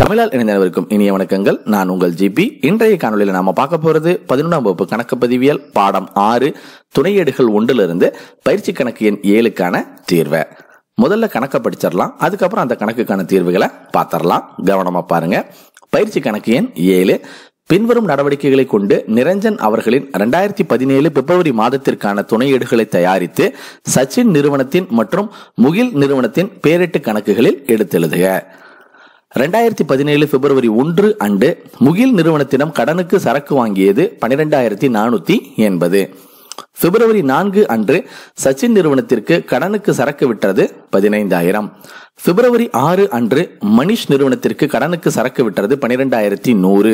தமிழால் இணைந்தவருக்கும் இனிய வணக்கங்கள் நான் உங்கள் ஜிபி இன்றைய காணொலியில் நாம பார்க்க போறது பதினொன்றாம் வகுப்பு கணக்கு பதிவியல் பாடம் ஆறு துணையேடுகள் ஒன்றிலிருந்து பயிற்சி கணக்கு எண் ஏழுக்கான தீர்வை முதல்ல கணக்கை படிச்சிடலாம் அதுக்கப்புறம் அந்த கணக்குக்கான தீர்வுகளை பார்த்தரலாம் கவனமா பாருங்க பயிற்சி கணக்கு எண் ஏழு பின்வரும் நடவடிக்கைகளை கொண்டு நிரஞ்சன் அவர்களின் இரண்டாயிரத்தி பதினேழு பிப்ரவரி மாதத்திற்கான துணையீடுகளை தயாரித்து சச்சின் நிறுவனத்தின் மற்றும் முகில் நிறுவனத்தின் பேரிட்டு கணக்குகளில் எடுத்தெழுதுக ரெண்டாயிரத்தி பதினேழு பிப்ரவரி ஒன்று அன்று முகில் நிறுவனத்திடம் கடனுக்கு சரக்கு வாங்கியது பனிரெண்டாயிரத்தி நானூத்தி எண்பது பிப்ரவரி நான்கு அன்று சச்சின் நிறுவனத்திற்கு கடனுக்கு சரக்கு விட்டது பதினைந்தாயிரம் பிப்ரவரி ஆறு அன்று மணிஷ் நிறுவனத்திற்கு கடனுக்கு சரக்கு விட்டது பனிரெண்டாயிரத்தி நூறு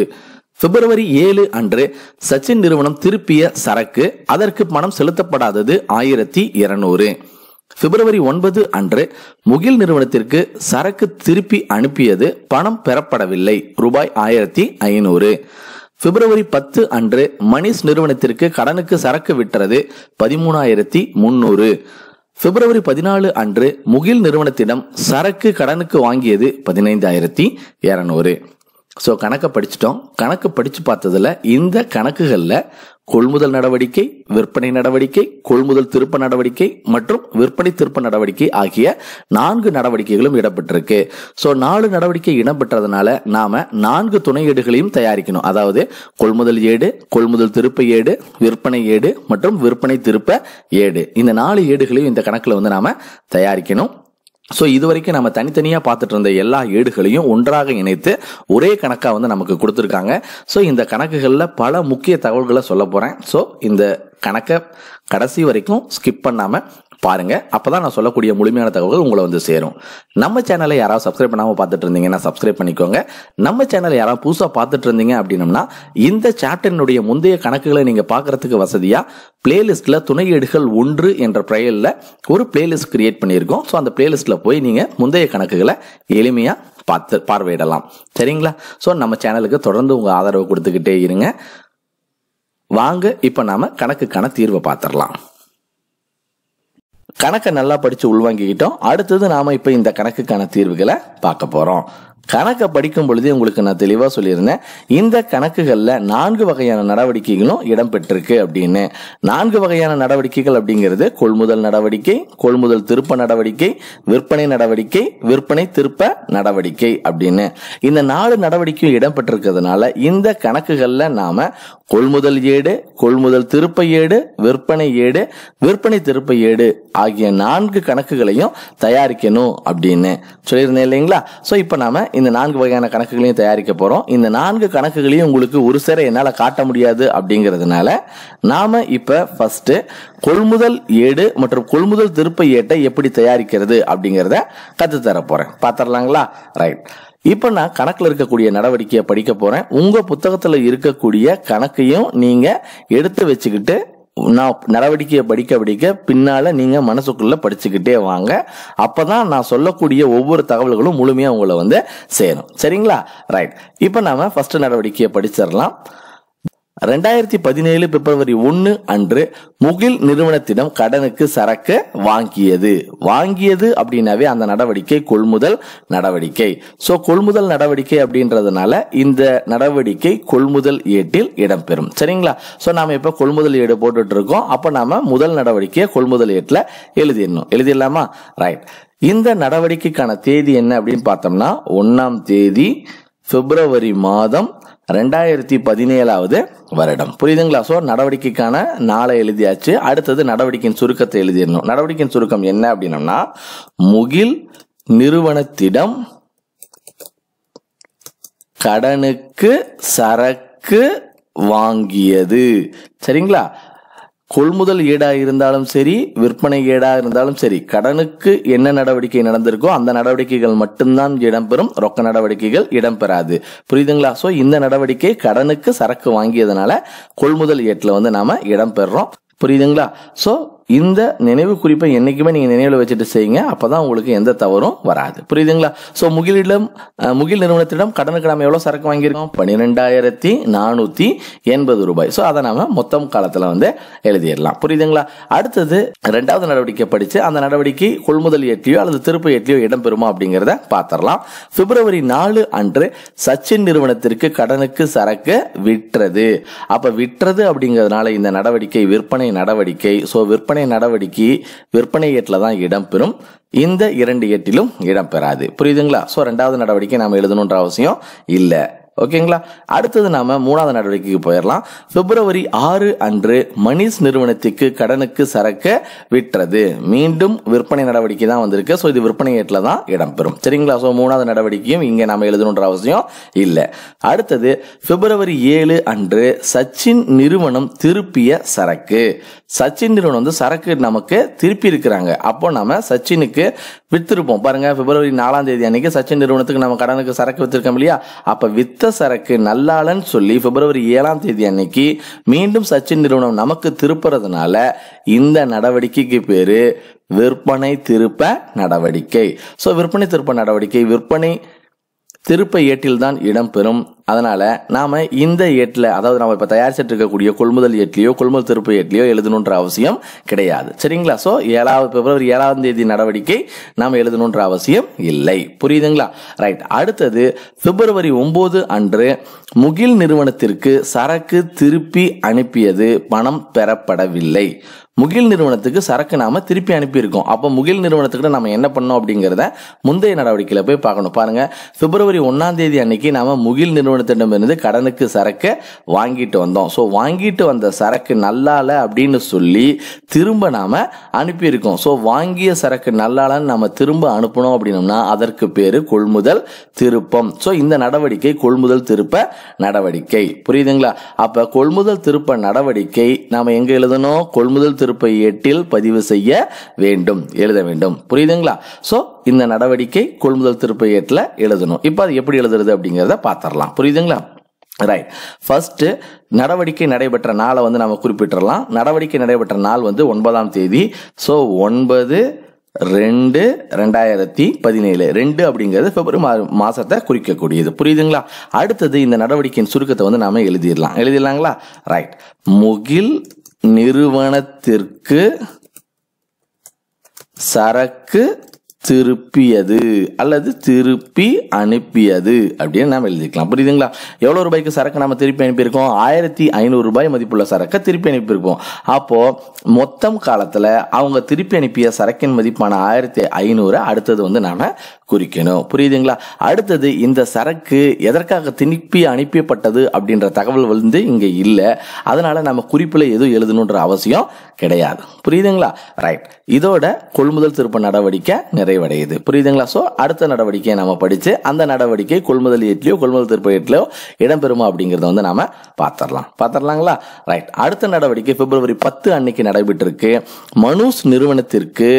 பிப்ரவரி ஏழு அன்று சச்சின் நிறுவனம் திருப்பிய சரக்கு அதற்கு பணம் செலுத்தப்படாதது ஆயிரத்தி இருநூறு பிப்ரவரி ஒன்பது அன்று முகில் நிறுவனத்திற்கு சரக்கு திருப்பி அனுப்பியது பணம் பெறப்படவில்லை ரூபாய் ஆயிரத்தி ஐநூறு பிப்ரவரி பத்து அன்று மணிஷ் நிறுவனத்திற்கு கடனுக்கு சரக்கு விட்டது பதிமூணாயிரத்தி முன்னூறு பிப்ரவரி பதினாலு அன்று முகில் நிறுவனத்திடம் சரக்கு கடனுக்கு வாங்கியது பதினைந்தாயிரத்தி இருநூறு ஸோ கணக்கை படிச்சுட்டோம் கணக்கு படித்து பார்த்ததில் இந்த கணக்குகளில் கொள்முதல் நடவடிக்கை விற்பனை நடவடிக்கை கொள்முதல் திருப்ப நடவடிக்கை மற்றும் விற்பனை திருப்ப நடவடிக்கை ஆகிய நான்கு நடவடிக்கைகளும் இடம்பெற்றிருக்கு ஸோ நாலு நடவடிக்கை இடம்பெற்றதுனால நாம நான்கு துணை ஏடுகளையும் தயாரிக்கணும் அதாவது கொள்முதல் ஏடு கொள்முதல் திருப்ப ஏடு விற்பனை ஏடு மற்றும் விற்பனை திருப்ப ஏடு இந்த நாலு ஏடுகளையும் இந்த கணக்கில் வந்து நாம தயாரிக்கணும் ஸோ இது வரைக்கும் நம்ம தனித்தனியாக பார்த்துட்டு இருந்த எல்லா ஏடுகளையும் ஒன்றாக இணைத்து ஒரே கணக்காக வந்து நமக்கு கொடுத்துருக்காங்க ஸோ இந்த கணக்குகளில் பல முக்கிய தகவல்களை சொல்ல போகிறேன் ஸோ இந்த கணக்கை கடைசி வரைக்கும் ஸ்கிப் பண்ணாமல் பாருங்க அப்பதான் நான் சொல்லக்கூடிய முழுமையான தகவல்கள் உங்களை வந்து சேரும் நம்ம சேனலை யாராவது சப்ஸ்கிரைப் பண்ணாமல் பார்த்துட்டு இருந்தீங்கன்னா சப்ஸ்கிரைப் பண்ணிக்கோங்க நம்ம சேனலை யாராவது புதுசாக பார்த்துட்டு இருந்தீங்க அப்படின்னம்னா இந்த சாப்டர்னுடைய முந்தைய கணக்குகளை நீங்கள் பார்க்கறதுக்கு வசதியாக பிளேலிஸ்ட்டில் துணை ஏடுகள் ஒன்று என்ற ப்ரையலில் ஒரு பிளேலிஸ்ட் கிரியேட் பண்ணியிருக்கோம் ஸோ அந்த பிளேலிஸ்ட்டில் போய் நீங்கள் முந்தைய கணக்குகளை எளிமையாக பார்த்து பார்வையிடலாம் சரிங்களா ஸோ நம்ம சேனலுக்கு தொடர்ந்து உங்கள் ஆதரவு கொடுத்துக்கிட்டே இருங்க வாங்க இப்போ நாம் கணக்குக்கான தீர்வை பார்த்துடலாம் கணக்கை நல்லா படித்து உள்வாங்கிக்கிட்டோம் அடுத்தது நாம் இப்போ இந்த கணக்குக்கான தீர்வுகளை பார்க்க போகிறோம் கணக்கை படிக்கும் பொழுதே உங்களுக்கு நான் தெளிவாக சொல்லியிருந்தேன் இந்த கணக்குகளில் நான்கு வகையான நடவடிக்கைகளும் இடம்பெற்றிருக்கு அப்படின்னு நான்கு வகையான நடவடிக்கைகள் அப்படிங்கிறது கொள்முதல் நடவடிக்கை கொள்முதல் திருப்ப நடவடிக்கை விற்பனை நடவடிக்கை விற்பனை திருப்ப நடவடிக்கை அப்படின்னு இந்த நாலு நடவடிக்கையும் இடம்பெற்றிருக்கிறதுனால இந்த கணக்குகளில் நாம் கொள்முதல் ஏடு கொள்முதல் திருப்ப ஏடு விற்பனை ஏடு விற்பனை திருப்ப ஏடு ஆகிய நான்கு கணக்குகளையும் தயாரிக்கணும் அப்படின்னு சொல்லியிருந்தேன் இல்லைங்களா ஸோ இப்போ நாம் இந்த நான்கு வகையான கணக்குகளையும் தயாரிக்க போகிறோம் இந்த நான்கு கணக்குகளையும் உங்களுக்கு ஒரு சேர என்னால் காட்ட முடியாது அப்படிங்கிறதுனால நாம் இப்போ ஃபஸ்ட்டு கொள்முதல் ஏடு மற்றும் கொள்முதல் திருப்ப ஏட்டை எப்படி தயாரிக்கிறது அப்படிங்கிறத கற்றுத்தர போகிறேன் பார்த்துடலாங்களா ரைட் இப்போ நான் கணக்கில் இருக்கக்கூடிய நடவடிக்கையை படிக்க போகிறேன் உங்கள் புத்தகத்தில் இருக்கக்கூடிய கணக்கையும் நீங்கள் எடுத்து வச்சுக்கிட்டு நான் நடவடிக்கையை படிக்க படிக்க பின்னால் நீங்கள் மனசுக்குள்ளே படிச்சுக்கிட்டே வாங்க அப்போ தான் நான் சொல்லக்கூடிய ஒவ்வொரு தகவல்களும் முழுமையாக உங்களை வந்து சேரும் சரிங்களா ரைட் இப்போ நாம் ஃபஸ்ட்டு நடவடிக்கையை படிச்சிடலாம் ரெண்டாயிரத்தி பதினேழு பிப்ரவரி ஒன்று அன்று முகில் நிறுவனத்திடம் கடனுக்கு சரக்கு வாங்கியது வாங்கியது அப்படின்னாவே அந்த நடவடிக்கை கொள்முதல் நடவடிக்கை ஸோ கொள்முதல் நடவடிக்கை அப்படின்றதுனால இந்த நடவடிக்கை கொள்முதல் ஏட்டில் இடம்பெறும் சரிங்களா ஸோ நாம் இப்போ கொள்முதல் ஏடு போட்டுட்டு இருக்கோம் அப்போ நாம முதல் நடவடிக்கையை கொள்முதல் ஏட்டில் எழுதிடணும் எழுதிடலாமா ரைட் இந்த நடவடிக்கைக்கான தேதி என்ன அப்படின்னு பார்த்தோம்னா ஒன்றாம் தேதி பிப்ரவரி மாதம் ரெண்டாயிரத்தி பதினேழாவது வருடம் புரியுதுங்களா ஸோ நடவடிக்கைக்கான நாளை எழுதியாச்சு அடுத்தது நடவடிக்கையின் சுருக்கத்தை எழுதிடணும் நடவடிக்கையின் சுருக்கம் என்ன அப்படின்னா முகில் நிறுவனத்திடம் கடனுக்கு சரக்கு வாங்கியது சரிங்களா கொள்முதல் ஈடாக இருந்தாலும் சரி விற்பனை ஏடாக இருந்தாலும் சரி கடனுக்கு என்ன நடவடிக்கை நடந்திருக்கோ அந்த நடவடிக்கைகள் மட்டும்தான் இடம்பெறும் ரொக்க நடவடிக்கைகள் இடம்பெறாது புரியுதுங்களா ஸோ இந்த நடவடிக்கை கடனுக்கு சரக்கு வாங்கியதுனால கொள்முதல் ஏட்டில் வந்து நாம இடம்பெறோம் புரியுதுங்களா ஸோ இந்த நினைவு குறிப்பை என்றைக்குமே நீங்கள் நினைவில் வச்சுட்டு செய்யுங்க அப்போ தான் உங்களுக்கு எந்த தவறும் வராது புரியுதுங்களா ஸோ முகிலிடம் முகில் நிறுவனத்திடம் கடனுக்கு நாம் எவ்வளோ சரக்கு வாங்கியிருக்கோம் பன்னிரெண்டாயிரத்தி நானூற்றி எண்பது ரூபாய் ஸோ அதை நாம் மொத்தம் காலத்தில் வந்து எழுதிடலாம் புரியுதுங்களா அடுத்தது ரெண்டாவது நடவடிக்கை படித்து அந்த நடவடிக்கை கொள்முதல் எட்டியோ அல்லது திருப்பு எட்டியோ இடம்பெறுமா அப்படிங்கிறத பார்த்துடலாம் பிப்ரவரி நாலு அன்று சச்சின் நிறுவனத்திற்கு கடனுக்கு சரக்கு விற்றது அப்போ விற்றது அப்படிங்கிறதுனால இந்த நடவடிக்கை விற்பனை நடவடிக்கை ஸோ விற்பனை விற்பனை நடவடிக்கை விற்பனை எட்டில் தான் இடம்பெறும் இந்த இரண்டு எட்டிலும் இடம்பெறாது புரியுதுங்களா ஸோ ரெண்டாவது நடவடிக்கை நாம் எழுதணுன்ற அவசியம் இல்லை ஓகேங்களா அடுத்தது நாம மூணாவது நடவடிக்கைக்கு போயிடலாம் பிப்ரவரி ஆறு அன்று மணிஷ் நிறுவனத்திற்கு கடனுக்கு சரக்க விற்றது மீண்டும் விற்பனை நடவடிக்கை தான் வந்திருக்கு ஸோ இது விற்பனை ஏட்டில் தான் இடம்பெறும் சரிங்களா ஸோ மூணாவது நடவடிக்கையும் இங்கே நம்ம எழுதணுன்ற அவசியம் இல்லை அடுத்தது பிப்ரவரி ஏழு அன்று சச்சின் நிறுவனம் திருப்பிய சரக்கு சச்சின் நிறுவனம் வந்து சரக்கு நமக்கு திருப்பி இருக்கிறாங்க அப்போ நாம சச்சினுக்கு வித்திருப்போம் பாருங்க பிப்ரவரி நாலாம் தேதி அன்னைக்கு சச்சின் நிறுவனத்துக்கு நம்ம கடனுக்கு சரக்கு வித்திருக்கோம் இல்லையா அப்ப வித்த சரக்கு நல்லாளன்னு சொல்லி பிப்ரவரி ஏழாம் தேதி அன்னைக்கு மீண்டும் சச்சின் நிறுவனம் நமக்கு திருப்புறதுனால இந்த நடவடிக்கைக்கு பேரு விற்பனை திருப்ப நடவடிக்கை ஸோ விற்பனை திருப்ப நடவடிக்கை விற்பனை திருப்ப ஏட்டில் தான் இடம்பெறும் அதனால நாம இந்த ஏட்டில் அதாவது நம்ம இப்போ தயாரிச்சுட்டு இருக்கக்கூடிய கொள்முதல் ஏட்லையோ கொள்முதல் திருப்ப ஏட்லியோ எழுதணுன்ற அவசியம் கிடையாது சரிங்களா ஸோ ஏழாவது பிப்ரவரி ஏழாம் தேதி நடவடிக்கை நாம் எழுதணுன்ற அவசியம் இல்லை புரியுதுங்களா ரைட் அடுத்தது பிப்ரவரி ஒன்பது அன்று முகில் நிறுவனத்திற்கு சரக்கு திருப்பி அனுப்பியது பணம் பெறப்படவில்லை முகில் நிறுவனத்துக்கு சரக்கு நாம திருப்பி அனுப்பியிருக்கோம் அப்போ முகில் நிறுவனத்துக்கு நம்ம என்ன பண்ணோம் அப்படிங்கிறத முந்தைய நடவடிக்கையில போய் பார்க்கணும் பாருங்க பிப்ரவரி ஒன்னாம் தேதி அன்னைக்கு நாம முகில் நிறுவனத்திடமிருந்து கடனுக்கு சரக்கு வாங்கிட்டு வந்தோம் ஸோ வாங்கிட்டு வந்த சரக்கு நல்லால அப்படின்னு சொல்லி திரும்ப நாம அனுப்பியிருக்கோம் ஸோ வாங்கிய சரக்கு நல்லாலன்னு நம்ம திரும்ப அனுப்பணும் அப்படின்னம்னா அதற்கு பேரு கொள்முதல் திருப்பம் ஸோ இந்த நடவடிக்கை கொள்முதல் திருப்ப நடவடிக்கை புரியுதுங்களா அப்ப கொள்முதல் திருப்ப நடவடிக்கை நாம எங்க எழுதணும் கொள்முதல் திருப்பை எட்டில் பதிவு செய்ய வேண்டும் எழுத வேண்டும் புரியுதுங்களா ஸோ இந்த நடவடிக்கை கொள்முதல் திருப்பை எட்டில் எழுதணும் இப்போ அது எப்படி எழுதுறது அப்படிங்கிறத பார்த்துடலாம் புரியுதுங்களா ரைட் ஃபர்ஸ்ட் நடவடிக்கை நடைபெற்ற நாளை வந்து நம்ம குறிப்பிட்டுடலாம் நடவடிக்கை நடைபெற்ற நாள் வந்து ஒன்பதாம் தேதி ஸோ ஒன்பது ரெண்டு ரெண்டாயிரத்தி பதினேழு ரெண்டு அப்படிங்கிறது பிப்ரவரி மா மாதத்தை குறிக்கக்கூடியது புரியுதுங்களா அடுத்தது இந்த நடவடிக்கையின் சுருக்கத்தை வந்து நாம் எழுதிடலாம் எழுதிடலாங்களா ரைட் முகில் நிறுவனத்திற்கு சரக்கு திருப்பியது அல்லது திருப்பி அனுப்பியது அப்படின்னு நாம் எழுதிக்கலாம் புரியுதுங்களா எவ்வளோ ரூபாய்க்கு சரக்கு நம்ம திருப்பி அனுப்பியிருக்கோம் ஆயிரத்தி ஐநூறு ரூபாய் மதிப்புள்ள சரக்கை திருப்பி அனுப்பியிருக்கோம் அப்போது மொத்தம் காலத்தில் அவங்க திருப்பி அனுப்பிய சரக்கின் மதிப்பான ஆயிரத்தி ஐநூறு அடுத்தது வந்து நாம் குறிக்கணும் புரியுதுங்களா அடுத்தது இந்த சரக்கு எதற்காக திணிப்பி அனுப்பப்பட்டது அப்படின்ற தகவல் வந்து இங்கே இல்லை அதனால நம்ம குறிப்பில் எதுவும் எழுதணுன்ற அவசியம் கிடையாது புரியுதுங்களா ரைட் இதோட கொள்முதல் திருப்ப நடவடிக்கை நிறைவடையுது புரியுதுங்களா ஸோ அடுத்த நடவடிக்கையை நம்ம படித்து அந்த நடவடிக்கை கொள்முதல் எட்லையோ கொள்முதல் திருப்ப ஏற்றிலோ இடம்பெறுமா அப்படிங்கிறத வந்து நாம பார்த்துடலாம் பார்த்துடலாங்களா ரைட் அடுத்த நடவடிக்கை பிப்ரவரி பத்து அன்னைக்கு நடைபெற்றிருக்கு மனுஸ் நிறுவனத்திற்கு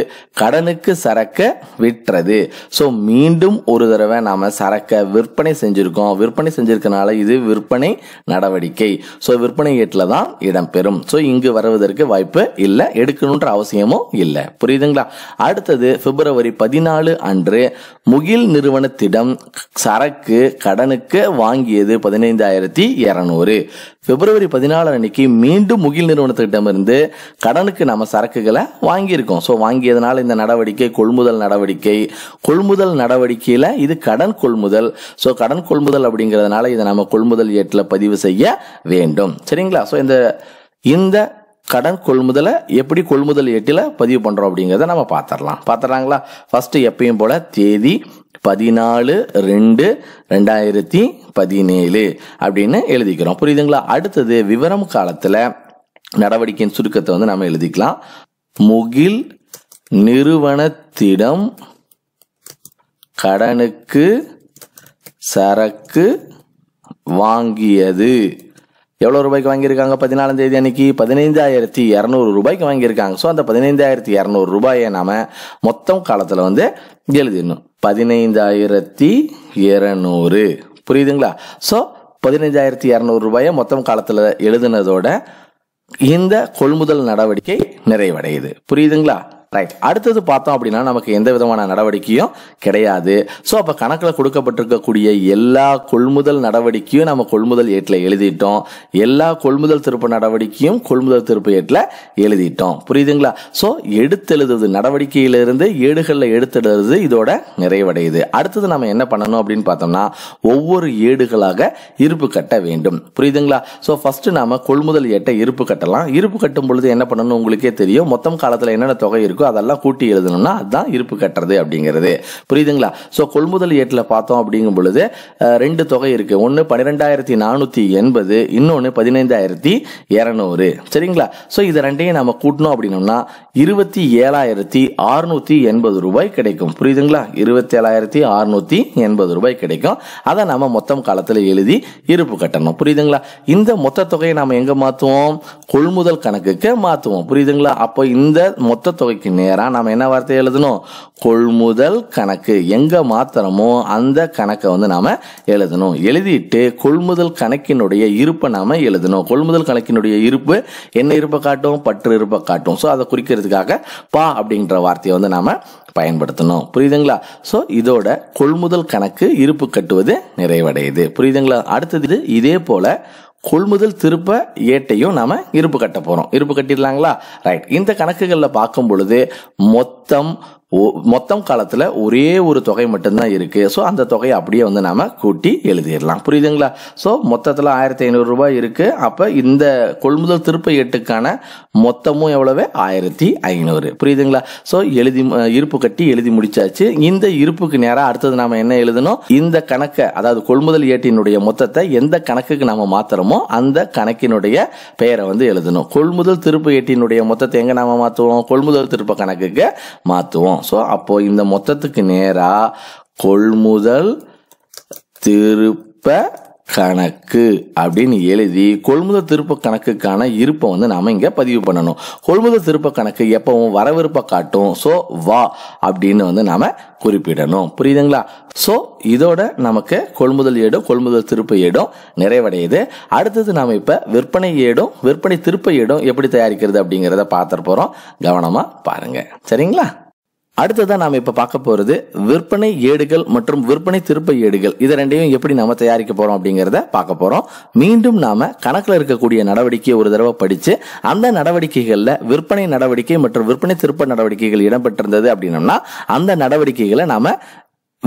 கடனுக்கு சரக்கு விற்றது ஸோ மீண்டும் ஒரு தடவை நாம சரக்கை விற்பனை செஞ்சுருக்கோம் விற்பனை செஞ்சுருக்கனால இது விற்பனை நடவடிக்கை ஸோ விற்பனை ஏட்டில் தான் இடம்பெறும் ஸோ இங்கு வருவதற்கு வாய்ப்பு இல்லை எடுக்கணுன்ற அவசியமும் இல்லை புரியுதுங்களா அடுத்தது பிப்ரவரி பதினாலு அன்று முகில் நிறுவனத்திடம் சரக்கு கடனுக்கு வாங்கியது பதினைந்தாயிரத்தி இரநூறு பிப்ரவரி பதினாலு அன்னைக்கு மீண்டும் முகில் நிறுவனத்திடமிருந்து கடனுக்கு நம்ம சரக்குகளை வாங்கியிருக்கோம் ஸோ வாங்கியதுனால இந்த நடவடிக்கை கொள்முதல் நடவடிக்கை கொள்முதல் கொள்முதல் நடவடிக்கையில் இது கடன் கொள்முதல் ஸோ கடன் கொள்முதல் அப்படிங்கிறதுனால இதை நம்ம கொள்முதல் ஏட்டில் பதிவு செய்ய வேண்டும் சரிங்களா ஸோ இந்த இந்த கடன் கொள்முதலை எப்படி கொள்முதல் ஏட்டில் பதிவு பண்ணுறோம் அப்படிங்கிறத நம்ம பார்த்துடலாம் பார்த்துறாங்களா ஃபஸ்ட்டு எப்பயும் போல் தேதி பதினாலு ரெண்டு ரெண்டாயிரத்தி பதினேழு அப்படின்னு எழுதிக்கிறோம் புரியுதுங்களா அடுத்தது விவரம் காலத்தில் நடவடிக்கையின் சுருக்கத்தை வந்து நம்ம எழுதிக்கலாம் முகில் நிறுவனத்திடம் கடனுக்கு சரக்கு வாங்கியது எவ்வளோ ரூபாய்க்கு வாங்கியிருக்காங்க பதினாலாம் தேதி அன்னைக்கு பதினைஞ்சாயிரத்தி இரநூறு ரூபாய்க்கு வாங்கியிருக்காங்க ஸோ அந்த பதினைந்தாயிரத்தி இரநூறு ரூபாயை நாம மொத்தம் காலத்தில் வந்து எழுதிடணும் பதினைந்தாயிரத்தி இரநூறு புரியுதுங்களா ஸோ பதினைஞ்சாயிரத்தி இரநூறு ரூபாயை மொத்தம் காலத்தில் எழுதுனதோட இந்த கொள்முதல் நடவடிக்கை நிறைவடையுது புரியுதுங்களா ரைட் அடுத்தது பார்த்தோம் அப்படின்னா நமக்கு எந்த விதமான நடவடிக்கையும் கிடையாது ஸோ அப்போ கணக்கில் கொடுக்கப்பட்டிருக்கக்கூடிய எல்லா கொள்முதல் நடவடிக்கையும் நம்ம கொள்முதல் ஏட்டில் எழுதிட்டோம் எல்லா கொள்முதல் திருப்பு நடவடிக்கையும் கொள்முதல் திருப்பு ஏட்டில் எழுதிட்டோம் புரியுதுங்களா ஸோ எடுத்தெழுது நடவடிக்கையிலிருந்து ஏடுகளில் எடுத்தெழுதுறது இதோட நிறைவடையுது அடுத்தது நம்ம என்ன பண்ணணும் அப்படின்னு பார்த்தோம்னா ஒவ்வொரு ஏடுகளாக இருப்பு கட்ட வேண்டும் புரியுதுங்களா ஸோ ஃபர்ஸ்ட் நாம கொள்முதல் ஏட்டை இருப்பு கட்டலாம் இருப்பு கட்டும் பொழுது என்ன பண்ணணும் உங்களுக்கே தெரியும் மொத்தம் காலத்தில் என்னென்ன தொகை இருக்கும் இருக்கோ அதெல்லாம் கூட்டி எழுதணும்னா அதுதான் இருப்பு கட்டுறது அப்படிங்கிறது புரியுதுங்களா ஸோ கொள்முதல் ஏட்டில் பார்த்தோம் அப்படிங்கும் பொழுது ரெண்டு தொகை இருக்குது ஒன்று பன்னிரெண்டாயிரத்தி நானூற்றி எண்பது இன்னொன்று பதினைந்தாயிரத்தி இரநூறு சரிங்களா ஸோ இது ரெண்டையும் நம்ம கூட்டணும் அப்படின்னோம்னா இருபத்தி ஏழாயிரத்தி அறுநூற்றி எண்பது ரூபாய் கிடைக்கும் புரியுதுங்களா இருபத்தேழாயிரத்தி அறுநூற்றி எண்பது ரூபாய் கிடைக்கும் அதை நம்ம மொத்தம் காலத்தில் எழுதி இருப்பு கட்டணும் புரியுதுங்களா இந்த மொத்த தொகையை நாம் எங்கே மாற்றுவோம் கொள்முதல் கணக்குக்கு மாற்றுவோம் புரியுதுங்களா அப்போ இந்த மொத்த தொகைக்கு நேராக நம்ம என்ன வார்த்தை எழுதணும் கொள்முதல் கணக்கு எங்கே மாத்திரமோ அந்த கணக்கை வந்து நாம் எழுதணும் எழுதிட்டு கொள்முதல் கணக்கினுடைய இருப்பை நாம் எழுதணும் கொள்முதல் கணக்கினுடைய இருப்பு என்ன இருப்பை காட்டும் பற்று இருப்பை காட்டும் ஸோ அதை குறிக்கிறதுக்காக பா அப்படின்ற வார்த்தையை வந்து நாம் பயன்படுத்தணும் புரியுதுங்களா ஸோ இதோட கொள்முதல் கணக்கு இருப்பு கட்டுவது நிறைவடையுது புரியுதுங்களா அடுத்தது இதே போல் கொள்முதல் திருப்ப ஏட்டையும் நாம இருப்பு கட்ட போகிறோம் இருப்பு கட்டிடலாங்களா ரைட் இந்த கணக்குகளில் பார்க்கும் பொழுது மொத்தம் மொத்தம் காலத்தில் ஒரே ஒரு தொகை மட்டும்தான் இருக்குது ஸோ அந்த தொகையை அப்படியே வந்து நாம் கூட்டி எழுதிடலாம் புரியுதுங்களா ஸோ மொத்தத்தில் ஆயிரத்தி ஐநூறுரூபா இருக்குது அப்போ இந்த கொள்முதல் திருப்ப எட்டுக்கான மொத்தமும் எவ்வளவு ஆயிரத்தி ஐநூறு புரியுதுங்களா ஸோ எழுதி இருப்பு கட்டி எழுதி முடிச்சாச்சு இந்த இருப்புக்கு நேராக அடுத்தது நாம் என்ன எழுதணும் இந்த கணக்கை அதாவது கொள்முதல் ஏட்டினுடைய மொத்தத்தை எந்த கணக்குக்கு நாம் மாற்றுறோமோ அந்த கணக்கினுடைய பெயரை வந்து எழுதணும் கொள்முதல் திருப்பு ஏட்டினுடைய மொத்தத்தை எங்கே நாம் மாற்றுவோம் கொள்முதல் திருப்ப கணக்குக்கு மாற்றுவோம் வரும் ஸோ அப்போ இந்த மொத்தத்துக்கு நேராக கொள்முதல் திருப்ப கணக்கு அப்படின்னு எழுதி கொள்முதல் திருப்ப கணக்குக்கான இருப்பை வந்து நாம் இங்கே பதிவு பண்ணணும் கொள்முதல் திருப்ப கணக்கு எப்பவும் வரவிருப்ப காட்டும் ஸோ வா அப்படின்னு வந்து நாம் குறிப்பிடணும் புரியுதுங்களா ஸோ இதோட நமக்கு கொள்முதல் ஏடும் கொள்முதல் திருப்ப ஏடும் நிறைவடையுது அடுத்தது நாம் இப்போ விற்பனை ஏடும் விற்பனை திருப்ப ஏடும் எப்படி தயாரிக்கிறது அப்படிங்கிறத பார்த்துட்டு போறோம் கவனமாக பாருங்கள் சரிங்களா அடுத்ததான் நாம் இப்போ பார்க்க போகிறது விற்பனை ஏடுகள் மற்றும் விற்பனை திருப்ப ஏடுகள் இது ரெண்டையும் எப்படி நாம் தயாரிக்க போகிறோம் அப்படிங்கிறத பார்க்க போகிறோம் மீண்டும் நாம் கணக்கில் இருக்கக்கூடிய நடவடிக்கையை ஒரு தடவை படித்து அந்த நடவடிக்கைகளில் விற்பனை நடவடிக்கை மற்றும் விற்பனை திருப்ப நடவடிக்கைகள் இடம்பெற்றிருந்தது அப்படின்னம்னா அந்த நடவடிக்கைகளை நாம்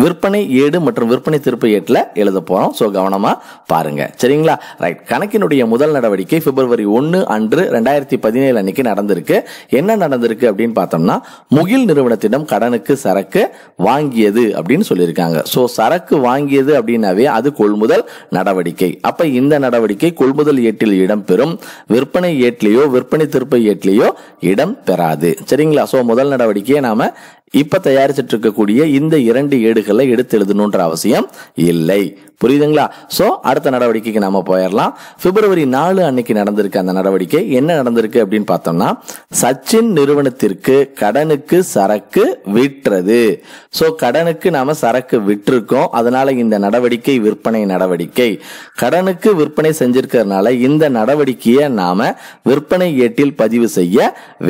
விற்பனை ஏடு மற்றும் விற்பனை திருப்பு ஏட்டில் எழுத போகிறோம் ஸோ கவனமாக பாருங்க சரிங்களா ரைட் கணக்கினுடைய முதல் நடவடிக்கை பிப்ரவரி ஒன்று அன்று ரெண்டாயிரத்தி பதினேழு அன்னைக்கு நடந்திருக்கு என்ன நடந்திருக்கு அப்படின்னு பார்த்தோம்னா முகில் நிறுவனத்திடம் கடனுக்கு சரக்கு வாங்கியது அப்படின்னு சொல்லியிருக்காங்க ஸோ சரக்கு வாங்கியது அப்படின்னாவே அது கொள்முதல் நடவடிக்கை அப்போ இந்த நடவடிக்கை கொள்முதல் ஏட்டில் இடம்பெறும் விற்பனை ஏட்லேயோ விற்பனை திருப்பு ஏட்லேயோ இடம் பெறாது சரிங்களா ஸோ முதல் நடவடிக்கையை நாம இப்போ தயாரிச்சிட்டு இருக்கக்கூடிய இந்த இரண்டு ஏடு குறிப்பேடுகளை எடுத்து எழுதணுன்ற அவசியம் இல்லை புரியுதுங்களா ஸோ அடுத்த நடவடிக்கைக்கு நம்ம போயிடலாம் பிப்ரவரி நாலு அன்னைக்கு நடந்திருக்கு அந்த நடவடிக்கை என்ன நடந்திருக்கு அப்படின்னு பார்த்தோம்னா சச்சின் நிறுவனத்திற்கு கடனுக்கு சரக்கு விற்றது ஸோ கடனுக்கு நாம சரக்கு விட்டுருக்கோம் அதனால இந்த நடவடிக்கை விற்பனை நடவடிக்கை கடனுக்கு விற்பனை செஞ்சிருக்கிறதுனால இந்த நடவடிக்கையை நாம விற்பனை ஏட்டில் பதிவு செய்ய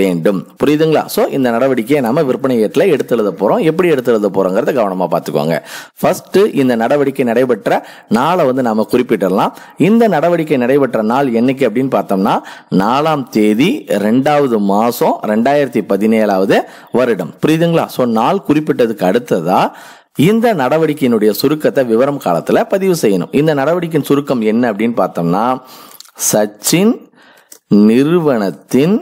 வேண்டும் புரியுதுங்களா ஸோ இந்த நடவடிக்கையை நாம விற்பனை ஏட்டில் எடுத்து எழுத போறோம் எப்படி எடுத்து எழுத போறோங்கிறத கவனமா பார்த்துக்கோங்க ஃபர்ஸ்ட் இந்த நடவடிக்கை நடைபெற்ற நாளை வந்து நாம குறிப்பிடலாம் இந்த நடவடிக்கை நடைபெற்ற நாள் என்னைக்கு அப்படின்னு பார்த்தோம்னா நாலாம் தேதி ரெண்டாவது மாசம் ரெண்டாயிரத்தி பதினேழாவது வருடம் புரியுதுங்களா ஸோ நாள் குறிப்பிட்டதுக்கு அடுத்ததா இந்த நடவடிக்கையினுடைய சுருக்கத்தை விவரம் காலத்தில் பதிவு செய்யணும் இந்த நடவடிக்கையின் சுருக்கம் என்ன அப்படின்னு பார்த்தோம்னா சச்சின் நிறுவனத்தின்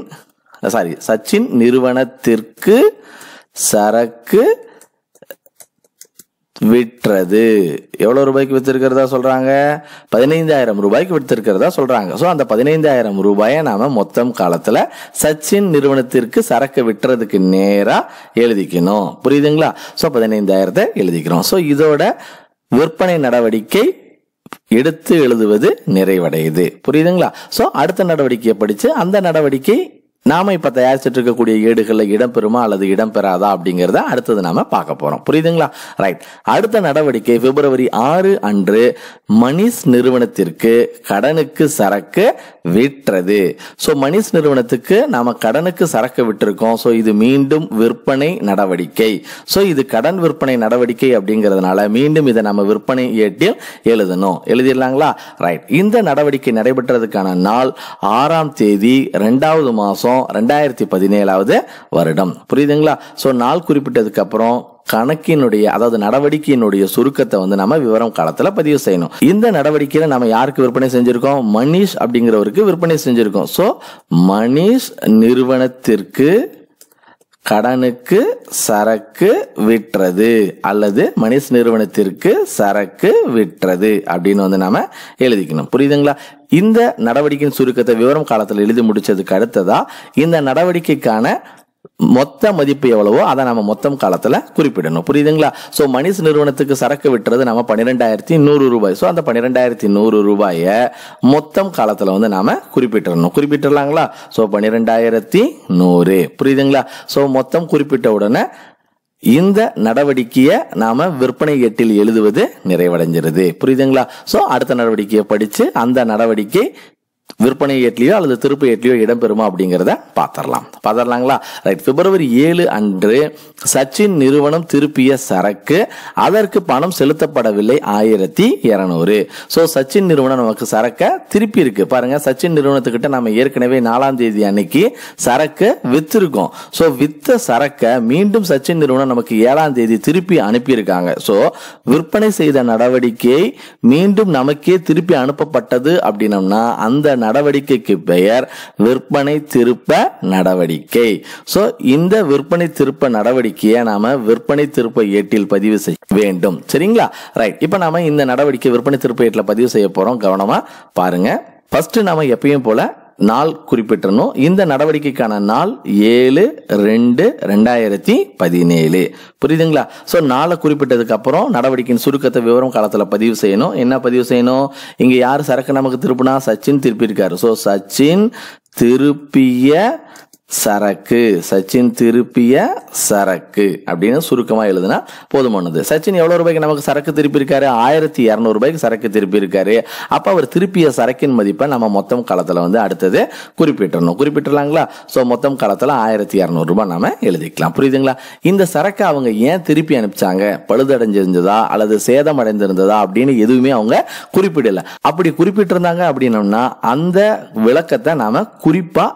சாரி சச்சின் நிறுவனத்திற்கு சரக்கு விற்றது எவ்வளோ ரூபாய்க்கு விற்றுருக்கிறதா சொல்கிறாங்க பதினைந்தாயிரம் ரூபாய்க்கு விற்றுருக்கிறதா சொல்கிறாங்க ஸோ அந்த பதினைந்தாயிரம் ரூபாயை நாம் மொத்தம் காலத்தில் சச்சின் நிறுவனத்திற்கு சரக்கு விட்டுறதுக்கு நேராக எழுதிக்கணும் புரியுதுங்களா ஸோ பதினைந்தாயிரத்தை எழுதிக்கிறோம் ஸோ இதோட விற்பனை நடவடிக்கை எடுத்து எழுதுவது நிறைவடையுது புரியுதுங்களா ஸோ அடுத்த நடவடிக்கையை படித்து அந்த நடவடிக்கை நாம இப்போ தயாரிச்சுட்டு இருக்கக்கூடிய ஏடுகளில் இடம்பெறுமா அல்லது இடம்பெறாதா அப்படிங்கிறத அடுத்தது நாம பார்க்க போறோம் புரியுதுங்களா ரைட் அடுத்த நடவடிக்கை பிப்ரவரி ஆறு அன்று மணிஷ் நிறுவனத்திற்கு கடனுக்கு சரக்கு விற்றது ஸோ மணிஷ் நிறுவனத்துக்கு நாம கடனுக்கு சரக்கு விட்டிருக்கோம் ஸோ இது மீண்டும் விற்பனை நடவடிக்கை ஸோ இது கடன் விற்பனை நடவடிக்கை அப்படிங்கிறதுனால மீண்டும் இதை நம்ம விற்பனை ஏட்டில் எழுதணும் எழுதிடலாங்களா ரைட் இந்த நடவடிக்கை நடைபெற்றதுக்கான நாள் ஆறாம் தேதி ரெண்டாவது மாதம் வருடம் ரெண்டாயிரத்தி பதினேழாவது வருடம் புரியுதுங்களா ஸோ நாள் குறிப்பிட்டதுக்கு அப்புறம் கணக்கினுடைய அதாவது நடவடிக்கையினுடைய சுருக்கத்தை வந்து நம்ம விவரம் காலத்தில் பதிவு செய்யணும் இந்த நடவடிக்கையில நம்ம யாருக்கு விற்பனை செஞ்சிருக்கோம் மணிஷ் அப்படிங்கிறவருக்கு விற்பனை செஞ்சிருக்கோம் ஸோ மணிஷ் நிறுவனத்திற்கு கடனுக்கு சரக்கு விற்றது அல்லது மனித நிறுவனத்திற்கு சரக்கு விற்றது அப்படின்னு வந்து நாம எழுதிக்கணும் புரியுதுங்களா இந்த நடவடிக்கையின் சுருக்கத்தை விவரம் காலத்தில் எழுதி முடிச்சதுக்கு அடுத்ததா இந்த நடவடிக்கைக்கான மொத்த மதிப்பு எவ்வளவோ அதை நம்ம மொத்தம் காலத்தில் குறிப்பிடணும் புரியுதுங்களா ஸோ மணிஷ் நிறுவனத்துக்கு சரக்கு விட்டுறது நம்ம பன்னிரெண்டாயிரத்தி நூறு ரூபாய் ஸோ அந்த பன்னிரெண்டாயிரத்தி நூறு ரூபாயை மொத்தம் காலத்தில் வந்து நாம் குறிப்பிட்டுடணும் குறிப்பிட்டுடலாங்களா ஸோ பன்னிரெண்டாயிரத்தி நூறு புரியுதுங்களா ஸோ மொத்தம் குறிப்பிட்ட உடனே இந்த நடவடிக்கையை நாம் விற்பனை எட்டில் எழுதுவது நிறைவடைஞ்சிருது புரியுதுங்களா ஸோ அடுத்த நடவடிக்கையை படித்து அந்த நடவடிக்கை விற்பனை ஏட்லியோ அல்லது திருப்பு ஏட்லியோ இடம்பெறுமா அப்படிங்கிறத பார்த்துடலாம் பார்த்துடலாங்களா ரைட் பிப்ரவரி ஏழு அன்று சச்சின் நிறுவனம் திருப்பிய சரக்கு அதற்கு பணம் செலுத்தப்படவில்லை ஆயிரத்தி இரநூறு ஸோ சச்சின் நிறுவனம் நமக்கு சரக்கை திருப்பி இருக்கு பாருங்க சச்சின் நிறுவனத்துக்கிட்ட நம்ம ஏற்கனவே நாலாம் தேதி அன்னைக்கு சரக்கு வித்திருக்கோம் ஸோ வித்த சரக்கை மீண்டும் சச்சின் நிறுவனம் நமக்கு ஏழாம் தேதி திருப்பி அனுப்பியிருக்காங்க ஸோ விற்பனை செய்த நடவடிக்கை மீண்டும் நமக்கே திருப்பி அனுப்பப்பட்டது அப்படின்னம்னா அந்த நடவடிக்கைக்கு பெயர் விற்பனை திருப்ப நடவடிக்கை சோ இந்த விற்பனை திருப்ப நடவடிக்கையை நாம விற்பனை திருப்ப ஏட்டில் பதிவு செய்ய வேண்டும் சரிங்களா ரைட் இப்ப நாம இந்த நடவடிக்கை விற்பனை திருப்ப ஏட்டில் பதிவு செய்ய போறோம் கவனமா பாருங்க ஃபர்ஸ்ட் நாம எப்பயும் போல நாள் குறிப்பிட்டணும் இந்த நடவடிக்கைக்கான நாள் ஏழு ரெண்டு ரெண்டாயிரத்தி பதினேழு புரியுதுங்களா ஸோ நாளை குறிப்பிட்டதுக்கு அப்புறம் நடவடிக்கையின் சுருக்கத்தை விவரம் காலத்தில் பதிவு செய்யணும் என்ன பதிவு செய்யணும் இங்கே யார் சரக்கு நமக்கு திருப்பினா சச்சின் திருப்பியிருக்காரு ஸோ சச்சின் திருப்பிய சரக்கு சச்சின் திருப்பிய சரக்கு அப்படின்னு சுருக்கமாக எழுதுனா போதுமானது சச்சின் எவ்வளோ ரூபாய்க்கு நமக்கு சரக்கு திருப்பியிருக்காரு ஆயிரத்தி இரநூறுபாய்க்கு சரக்கு திருப்பியிருக்காரு அப்போ அவர் திருப்பிய சரக்கின் மதிப்பை நம்ம மொத்தம் களத்தில் வந்து அடுத்தது குறிப்பிட்டுடணும் குறிப்பிட்டுலாங்களா ஸோ மொத்தம் களத்தில் ஆயிரத்தி இரநூறுபா நம்ம எழுதிக்கலாம் புரியுதுங்களா இந்த சரக்கு அவங்க ஏன் திருப்பி அனுப்பிச்சாங்க பழுதடைஞ்சிருந்ததா அல்லது சேதம் அடைந்திருந்ததா அப்படின்னு எதுவுமே அவங்க குறிப்பிடல அப்படி குறிப்பிட்டிருந்தாங்க அப்படின்னம்னா அந்த விளக்கத்தை நாம் குறிப்பாக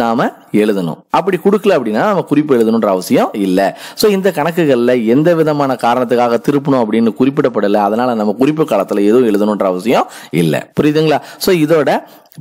நாம் எழுதணும் அப்படி கொடுக்கல அப்படின்னா நம்ம குறிப்பு எழுதணுன்ற அவசியம் இல்லை ஸோ இந்த கணக்குகளில் எந்த விதமான காரணத்துக்காக திருப்பணும் அப்படின்னு குறிப்பிடப்படலை அதனால நம்ம குறிப்பு காலத்தில் எதுவும் எழுதணுன்ற அவசியம் இல்லை புரியுதுங்களா ஸோ இதோட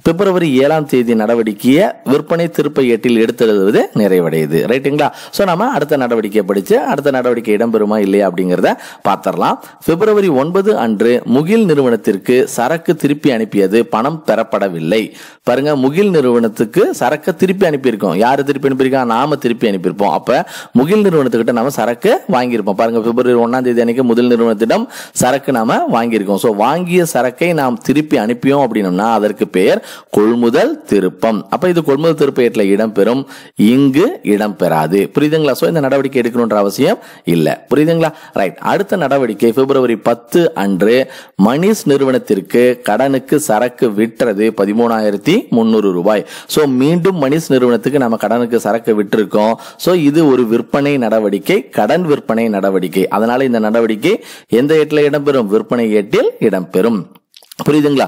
பிப்ரவரி ஏழாம் தேதி நடவடிக்கையை விற்பனை திருப்ப எட்டில் எழுதுவது நிறைவடையுது ரைட்டுங்களா ஸோ நம்ம அடுத்த நடவடிக்கையை படித்து அடுத்த நடவடிக்கை இடம்பெறுமா இல்லையா அப்படிங்கிறத பார்த்துடலாம் பிப்ரவரி ஒன்பது அன்று முகில் நிறுவனத்திற்கு சரக்கு திருப்பி அனுப்பியது பணம் பெறப்படவில்லை பாருங்க முகில் நிறுவனத்துக்கு சரக்கு திருப்பி அனுப்பியிருக்கோம் அனுப்பியிருக்கோம் யார் திருப்பி அனுப்பியிருக்கா நாம திருப்பி அனுப்பியிருப்போம் அப்போ முகில் நிறுவனத்துக்கிட்ட நம்ம சரக்கு வாங்கியிருப்போம் பாருங்க பிப்ரவரி ஒன்னாம் தேதி அன்னைக்கு முதல் நிறுவனத்திடம் சரக்கு நாம வாங்கியிருக்கோம் ஸோ வாங்கிய சரக்கை நாம் திருப்பி அனுப்பியோம் அப்படின்னம்னா அதற்கு பெயர் கொள்முதல் திருப்பம் அப்போ இது கொள்முதல் திருப்ப திருப்பயத்தில் இடம்பெறும் இங்கு இடம்பெறாது புரியுதுங்களா ஸோ இந்த நடவடிக்கை எடுக்கணுன்ற அவசியம் இல்லை புரியுதுங்களா ரைட் அடுத்த நடவடிக்கை பிப்ரவரி பத்து அன்று மணிஷ் நிறுவனத்திற்கு கடனுக்கு சரக்கு விற்றது பதிமூணாயிரத்தி முன்னூறு ரூபாய் ஸோ மீண்டும் மணிஷ் நிறுவனத்துக்கு பணத்துக்கு நம்ம கடனுக்கு சரக்கு விட்டுருக்கோம் ஸோ இது ஒரு விற்பனை நடவடிக்கை கடன் விற்பனை நடவடிக்கை அதனால இந்த நடவடிக்கை எந்த எட்டில் இடம்பெறும் விற்பனை ஏட்டில் இடம்பெறும் புரியுதுங்களா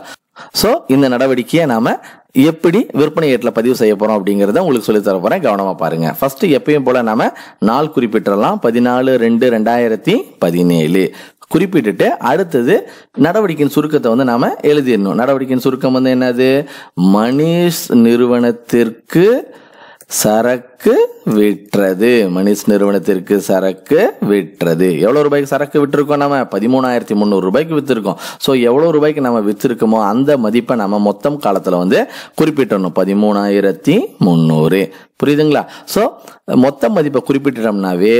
ஸோ இந்த நடவடிக்கையை நாம எப்படி விற்பனை ஏட்டில் பதிவு செய்ய போகிறோம் அப்படிங்கிறத உங்களுக்கு சொல்லி தர போகிறேன் கவனமாக பாருங்கள் ஃபஸ்ட்டு எப்பயும் போல் நாம் நாள் குறிப்பிட்டலாம் பதினாலு ரெண்டு ரெண்டாயிரத்தி பதினேழு குறிப்பிட்டுட்டு அடுத்தது நடவடிக்கையின் சுருக்கத்தை வந்து நாம் எழுதிடணும் நடவடிக்கையின் சுருக்கம் வந்து என்னது மணிஷ் நிறுவனத்திற்கு சரக்கு விற்றது மணிஷ் நிறுவனத்திற்கு சரக்கு விற்றது எவ்வளோ ரூபாய்க்கு சரக்கு விட்டுருக்கோம் நம்ம பதிமூணாயிரத்தி முந்நூறு ரூபாய்க்கு விற்றுருக்கோம் ஸோ எவ்வளோ ரூபாய்க்கு நம்ம விற்றுருக்கோமோ அந்த மதிப்பை நம்ம மொத்தம் காலத்தில் வந்து குறிப்பிட்டணும் பதிமூணாயிரத்தி முந்நூறு புரியுதுங்களா ஸோ மொத்த மதிப்பை குறிப்பிட்டோம்னாவே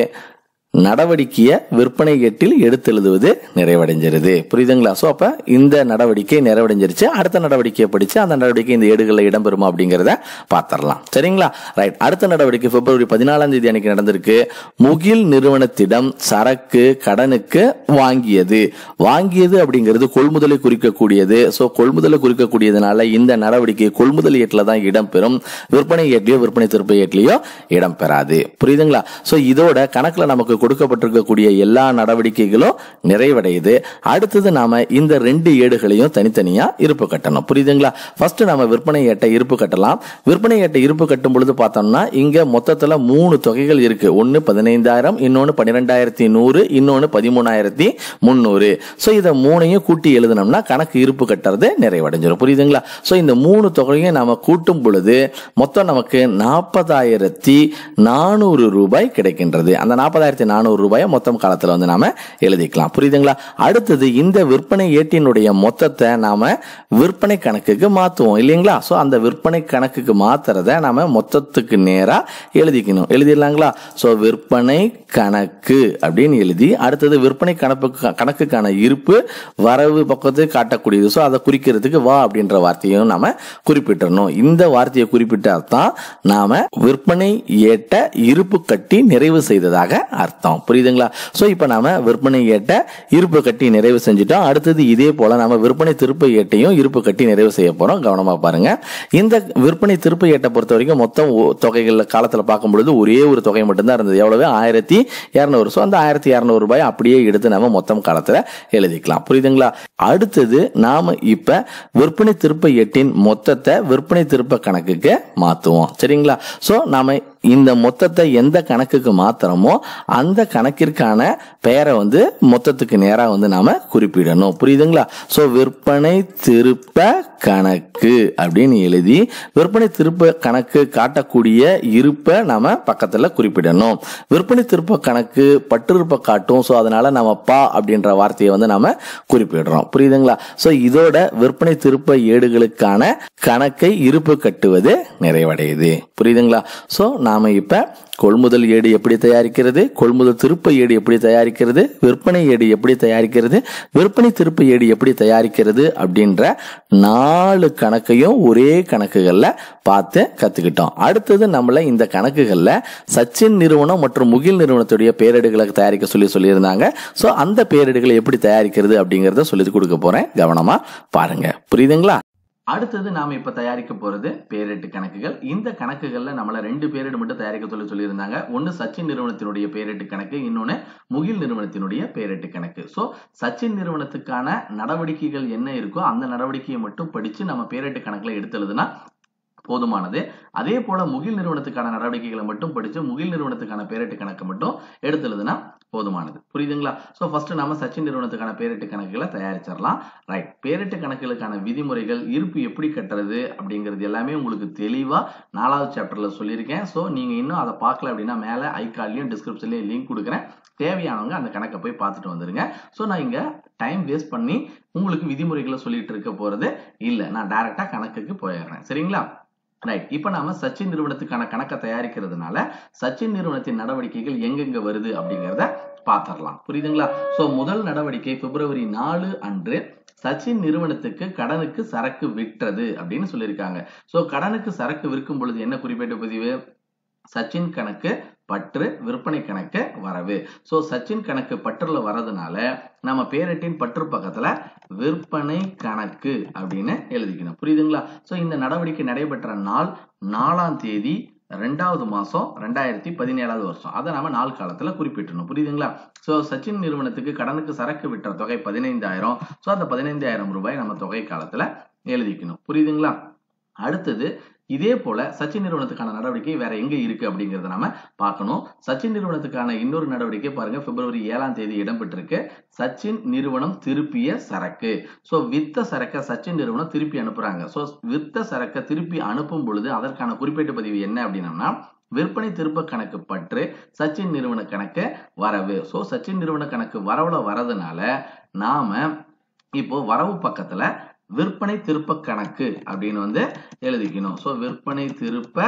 நடவடிக்கையை விற்பனை கேட்டில் எழுதுவது நிறைவடைஞ்சிருது புரியுதுங்களா ஸோ அப்போ இந்த நடவடிக்கை நிறைவடைஞ்சிருச்சு அடுத்த நடவடிக்கையை படித்து அந்த நடவடிக்கை இந்த ஏடுகளில் இடம்பெறுமா அப்படிங்கிறத பார்த்துடலாம் சரிங்களா ரைட் அடுத்த நடவடிக்கை பிப்ரவரி பதினாலாம் தேதி அன்னைக்கு நடந்திருக்கு முகில் நிறுவனத்திடம் சரக்கு கடனுக்கு வாங்கியது வாங்கியது அப்படிங்கிறது கொள்முதலை குறிக்கக்கூடியது ஸோ கொள்முதலை குறிக்கக்கூடியதுனால இந்த நடவடிக்கை கொள்முதல் ஏட்டில் தான் இடம்பெறும் விற்பனை ஏட்லையோ விற்பனை திருப்ப ஏட்லையோ இடம்பெறாது புரியுதுங்களா ஸோ இதோட கணக்கில் நமக்கு கொடுக்கப்பட்டிருக்கக்கூடிய எல்லா நடவடிக்கைகளும் நிறைவடையுது அடுத்தது நாம இந்த ரெண்டு ஏடுகளையும் தனித்தனியா இருப்பு கட்டணும் புரியுதுங்களா ஃபர்ஸ்ட் நம்ம விற்பனை ஏட்டை இருப்பு கட்டலாம் விற்பனை ஏட்டை இருப்பு கட்டும் பொழுது பார்த்தோம்னா இங்க மொத்தத்துல மூணு தொகைகள் இருக்கு ஒன்னு பதினைந்தாயிரம் இன்னொன்னு பன்னிரெண்டாயிரத்தி நூறு இன்னொன்னு பதிமூணாயிரத்தி முந்நூறு ஸோ இதை மூணையும் கூட்டி எழுதணும்னா கணக்கு இருப்பு கட்டுறது நிறைவடைஞ்சிடும் புரியுதுங்களா ஸோ இந்த மூணு தொகையும் நாம கூட்டும் பொழுது மொத்தம் நமக்கு நாற்பதாயிரத்தி நானூறு ரூபாய் கிடைக்கின்றது அந்த நாற்பதாயிரத்தி நானூறு ரூபாயை மொத்தம் காலத்தில் வந்து நாம் எழுதிக்கலாம் புரியுதுங்களா அடுத்தது இந்த விற்பனை ஏட்டினுடைய மொத்தத்தை நாம் விற்பனை கணக்குக்கு மாற்றுவோம் இல்லைங்களா ஸோ அந்த விற்பனை கணக்குக்கு மாத்துறத நாம மொத்தத்துக்கு நேராக எழுதிக்கணும் எழுதிடலாங்களா ஸோ விற்பனை கணக்கு அப்படின்னு எழுதி அடுத்தது விற்பனை கணக்கு கணக்குக்கான இருப்பு வரவு பக்கத்து காட்டக்கூடியது ஸோ அதை குறிக்கிறதுக்கு வா அப்படின்ற வார்த்தையும் நாம் குறிப்பிட்டணும் இந்த வார்த்தையை குறிப்பிட்டால் தான் நாம் விற்பனை ஏட்ட இருப்பு கட்டி நிறைவு செய்ததாக அர்த்தம் அர்த்தம் புரியுதுங்களா ஸோ இப்போ நாம் விற்பனை ஏட்டை இருப்பு கட்டி நிறைவு செஞ்சுட்டோம் அடுத்தது இதே போல் நம்ம விற்பனை திருப்ப ஏட்டையும் இருப்பு கட்டி நிறைவு செய்ய போகிறோம் கவனமாக பாருங்கள் இந்த விற்பனை திருப்ப ஏட்டை பொறுத்த வரைக்கும் மொத்தம் தொகைகளில் காலத்தில் பார்க்கும் பொழுது ஒரே ஒரு தொகை மட்டும்தான் இருந்தது எவ்வளவு ஆயிரத்தி இரநூறு ஸோ அந்த ஆயிரத்தி இரநூறு ரூபாய் அப்படியே எடுத்து நம்ம மொத்தம் காலத்தில் எழுதிக்கலாம் புரியுதுங்களா அடுத்தது நாம் இப்போ விற்பனை திருப்ப எட்டின் மொத்தத்தை விற்பனை திருப்ப கணக்குக்கு மாற்றுவோம் சரிங்களா ஸோ நாம் இந்த மொத்தத்தை எந்த கணக்குக்கு மாத்திரமோ அந்த கணக்கிற்கான பெயரை வந்து மொத்தத்துக்கு நேராக வந்து நாம குறிப்பிடணும் புரியுதுங்களா ஸோ விற்பனை திருப்ப கணக்கு அப்படின்னு எழுதி விற்பனை திருப்ப கணக்கு காட்டக்கூடிய இருப்பை நாம பக்கத்தில் குறிப்பிடணும் விற்பனை திருப்ப கணக்கு பட்டிருப்ப காட்டும் ஸோ அதனால நம்ம பா அப்படின்ற வார்த்தையை வந்து நாம குறிப்பிடுறோம் புரியுதுங்களா ஸோ இதோட விற்பனை திருப்ப ஏடுகளுக்கான கணக்கை இருப்பு கட்டுவது நிறைவடையுது புரியுதுங்களா ஸோ நான் நாம இப்போ கொள்முதல் ஏடு எப்படி தயாரிக்கிறது கொள்முதல் திருப்ப ஏடு எப்படி தயாரிக்கிறது விற்பனை ஏடு எப்படி தயாரிக்கிறது விற்பனை திருப்ப ஏடு எப்படி தயாரிக்கிறது அப்படின்ற நாலு கணக்கையும் ஒரே கணக்குகளில் பார்த்து கற்றுக்கிட்டோம் அடுத்தது நம்மளை இந்த கணக்குகளில் சச்சின் நிறுவனம் மற்றும் முகில் நிறுவனத்துடைய பேரடுகளை தயாரிக்க சொல்லி சொல்லியிருந்தாங்க ஸோ அந்த பேரிடுகளை எப்படி தயாரிக்கிறது அப்படிங்கிறத சொல்லி கொடுக்க போகிறேன் கவனமாக பாருங்கள் புரியுதுங்களா அடுத்தது நாம் இப்போ தயாரிக்க போகிறது பேரிட்டு கணக்குகள் இந்த கணக்குகளில் நம்மளை ரெண்டு பேரிடம் மட்டும் தயாரிக்க சொல்லி சொல்லியிருந்தாங்க ஒன்று சச்சின் நிறுவனத்தினுடைய பேரிட்டு கணக்கு இன்னொன்று முகில் நிறுவனத்தினுடைய பேரிட்டு கணக்கு ஸோ சச்சின் நிறுவனத்துக்கான நடவடிக்கைகள் என்ன இருக்கோ அந்த நடவடிக்கையை மட்டும் படித்து நம்ம பேரிட்டு கணக்கில் எடுத்துழுதுனா போதுமானது அதே போல முகில் நிறுவனத்துக்கான நடவடிக்கைகளை மட்டும் படிச்சு முகில் நிறுவனத்துக்கான பேரட்டு கணக்கு மட்டும் எடுத்துலதுன்னா போதுமானது புரியுதுங்களா ஸோ ஃபர்ஸ்ட் நாம சச்சின் நிறுவனத்துக்கான பேரட்டு கணக்குகளை தயாரிச்சிடலாம் ரைட் பேரட்டு கணக்குகளுக்கான விதிமுறைகள் இருப்பு எப்படி கட்டுறது அப்படிங்கிறது எல்லாமே உங்களுக்கு தெளிவா நாலாவது சாப்டர்ல சொல்லியிருக்கேன் ஸோ நீங்க இன்னும் அதை பார்க்கல அப்படின்னா மேலே ஐகார்ட்லயும் டிஸ்கிரிப்ஷன்லயும் லிங்க் கொடுக்குறேன் தேவையானவங்க அந்த கணக்கை போய் பார்த்துட்டு வந்துருங்க ஸோ நான் இங்க டைம் வேஸ்ட் பண்ணி உங்களுக்கு விதிமுறைகளை சொல்லிட்டு இருக்க போறது இல்லை நான் டைரக்டா கணக்குக்கு போயிடுறேன் சரிங்களா ரைட் இப்போ நாம சச்சின் நிறுவனத்துக்கான கணக்கை தயாரிக்கிறதுனால சச்சின் நிறுவனத்தின் நடவடிக்கைகள் எங்கெங்க வருது அப்படிங்கிறத பார்த்துடலாம் புரியுதுங்களா ஸோ முதல் நடவடிக்கை பிப்ரவரி நாலு அன்று சச்சின் நிறுவனத்துக்கு கடனுக்கு சரக்கு விற்றது அப்படின்னு சொல்லியிருக்காங்க ஸோ கடனுக்கு சரக்கு விற்கும் பொழுது என்ன குறிப்பிட்ட பதிவு சச்சின் கணக்கு பற்று விற்பனை கணக்கு வரவு ஸோ சச்சின் கணக்கு பற்றுல வரதுனால நம்ம பேரட்டின் பற்று பக்கத்தில் விற்பனை கணக்கு அப்படின்னு எழுதிக்கணும் புரியுதுங்களா ஸோ இந்த நடவடிக்கை நடைபெற்ற நாள் நாலாம் தேதி ரெண்டாவது மாதம் ரெண்டாயிரத்தி பதினேழாவது வருஷம் அதை நாம நாள் காலத்தில் குறிப்பிட்டணும் புரியுதுங்களா ஸோ சச்சின் நிறுவனத்துக்கு கடனுக்கு சரக்கு விட்டுற தொகை பதினைந்தாயிரம் ஸோ அந்த பதினைந்தாயிரம் ரூபாய் நம்ம தொகை காலத்தில் எழுதிக்கணும் புரியுதுங்களா அடுத்தது இதே போல சச்சின் நிறுவனத்துக்கான நடவடிக்கை வேற எங்க இருக்கு அப்படிங்கறத நாம பார்க்கணும் சச்சின் நிறுவனத்துக்கான இன்னொரு நடவடிக்கை பாருங்க பிப்ரவரி ஏழாம் தேதி இடம்பெற்றிருக்கு சச்சின் நிறுவனம் திருப்பிய சரக்கு ஸோ வித்த சரக்க சச்சின் நிறுவனம் திருப்பி அனுப்புறாங்க ஸோ வித்த சரக்க திருப்பி அனுப்பும் பொழுது அதற்கான குறிப்பிட்ட பதிவு என்ன அப்படின்னா விற்பனை திருப்ப கணக்கு பற்று சச்சின் நிறுவன கணக்கு வரவு ஸோ சச்சின் நிறுவன கணக்கு வரவுல வரதுனால நாம இப்போ வரவு பக்கத்துல விற்பனை திருப்ப கணக்கு அப்படின்னு வந்து எழுதிக்கணும் ஸோ விற்பனை திருப்ப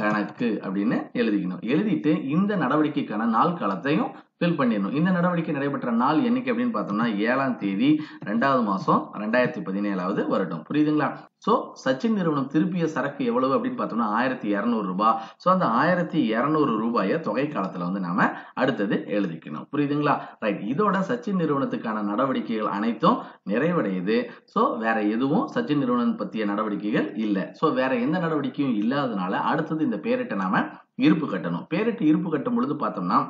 கணக்கு அப்படின்னு எழுதிக்கணும் எழுதிட்டு இந்த நடவடிக்கைக்கான நாள் காலத்தையும் ஃபில் பண்ணிடணும் இந்த நடவடிக்கை நடைபெற்ற நாள் என்னைக்கு அப்படின்னு பார்த்தோம்னா ஏழாம் தேதி ரெண்டாவது மாதம் ரெண்டாயிரத்தி பதினேழாவது வருடம் புரியுதுங்களா ஸோ சச்சின் நிறுவனம் திருப்பிய சரக்கு எவ்வளவு அப்படின்னு பார்த்தோம்னா ஆயிரத்தி இரநூறு ரூபாய் ஸோ அந்த ஆயிரத்தி இரநூறு ரூபாயை தொகை காலத்தில் வந்து நாம அடுத்தது எழுதிக்கணும் புரியுதுங்களா ரைட் இதோட சச்சின் நிறுவனத்துக்கான நடவடிக்கைகள் அனைத்தும் நிறைவடையுது ஸோ வேற எதுவும் சச்சின் நிறுவனம் பற்றிய நடவடிக்கைகள் இல்லை ஸோ வேற எந்த நடவடிக்கையும் இல்லாதனால அடுத்தது இந்த பேரிட்ட நாம இருப்பு கட்டணும் பேரிட்டு இருப்பு கட்டும் பொழுது பார்த்தோம்னா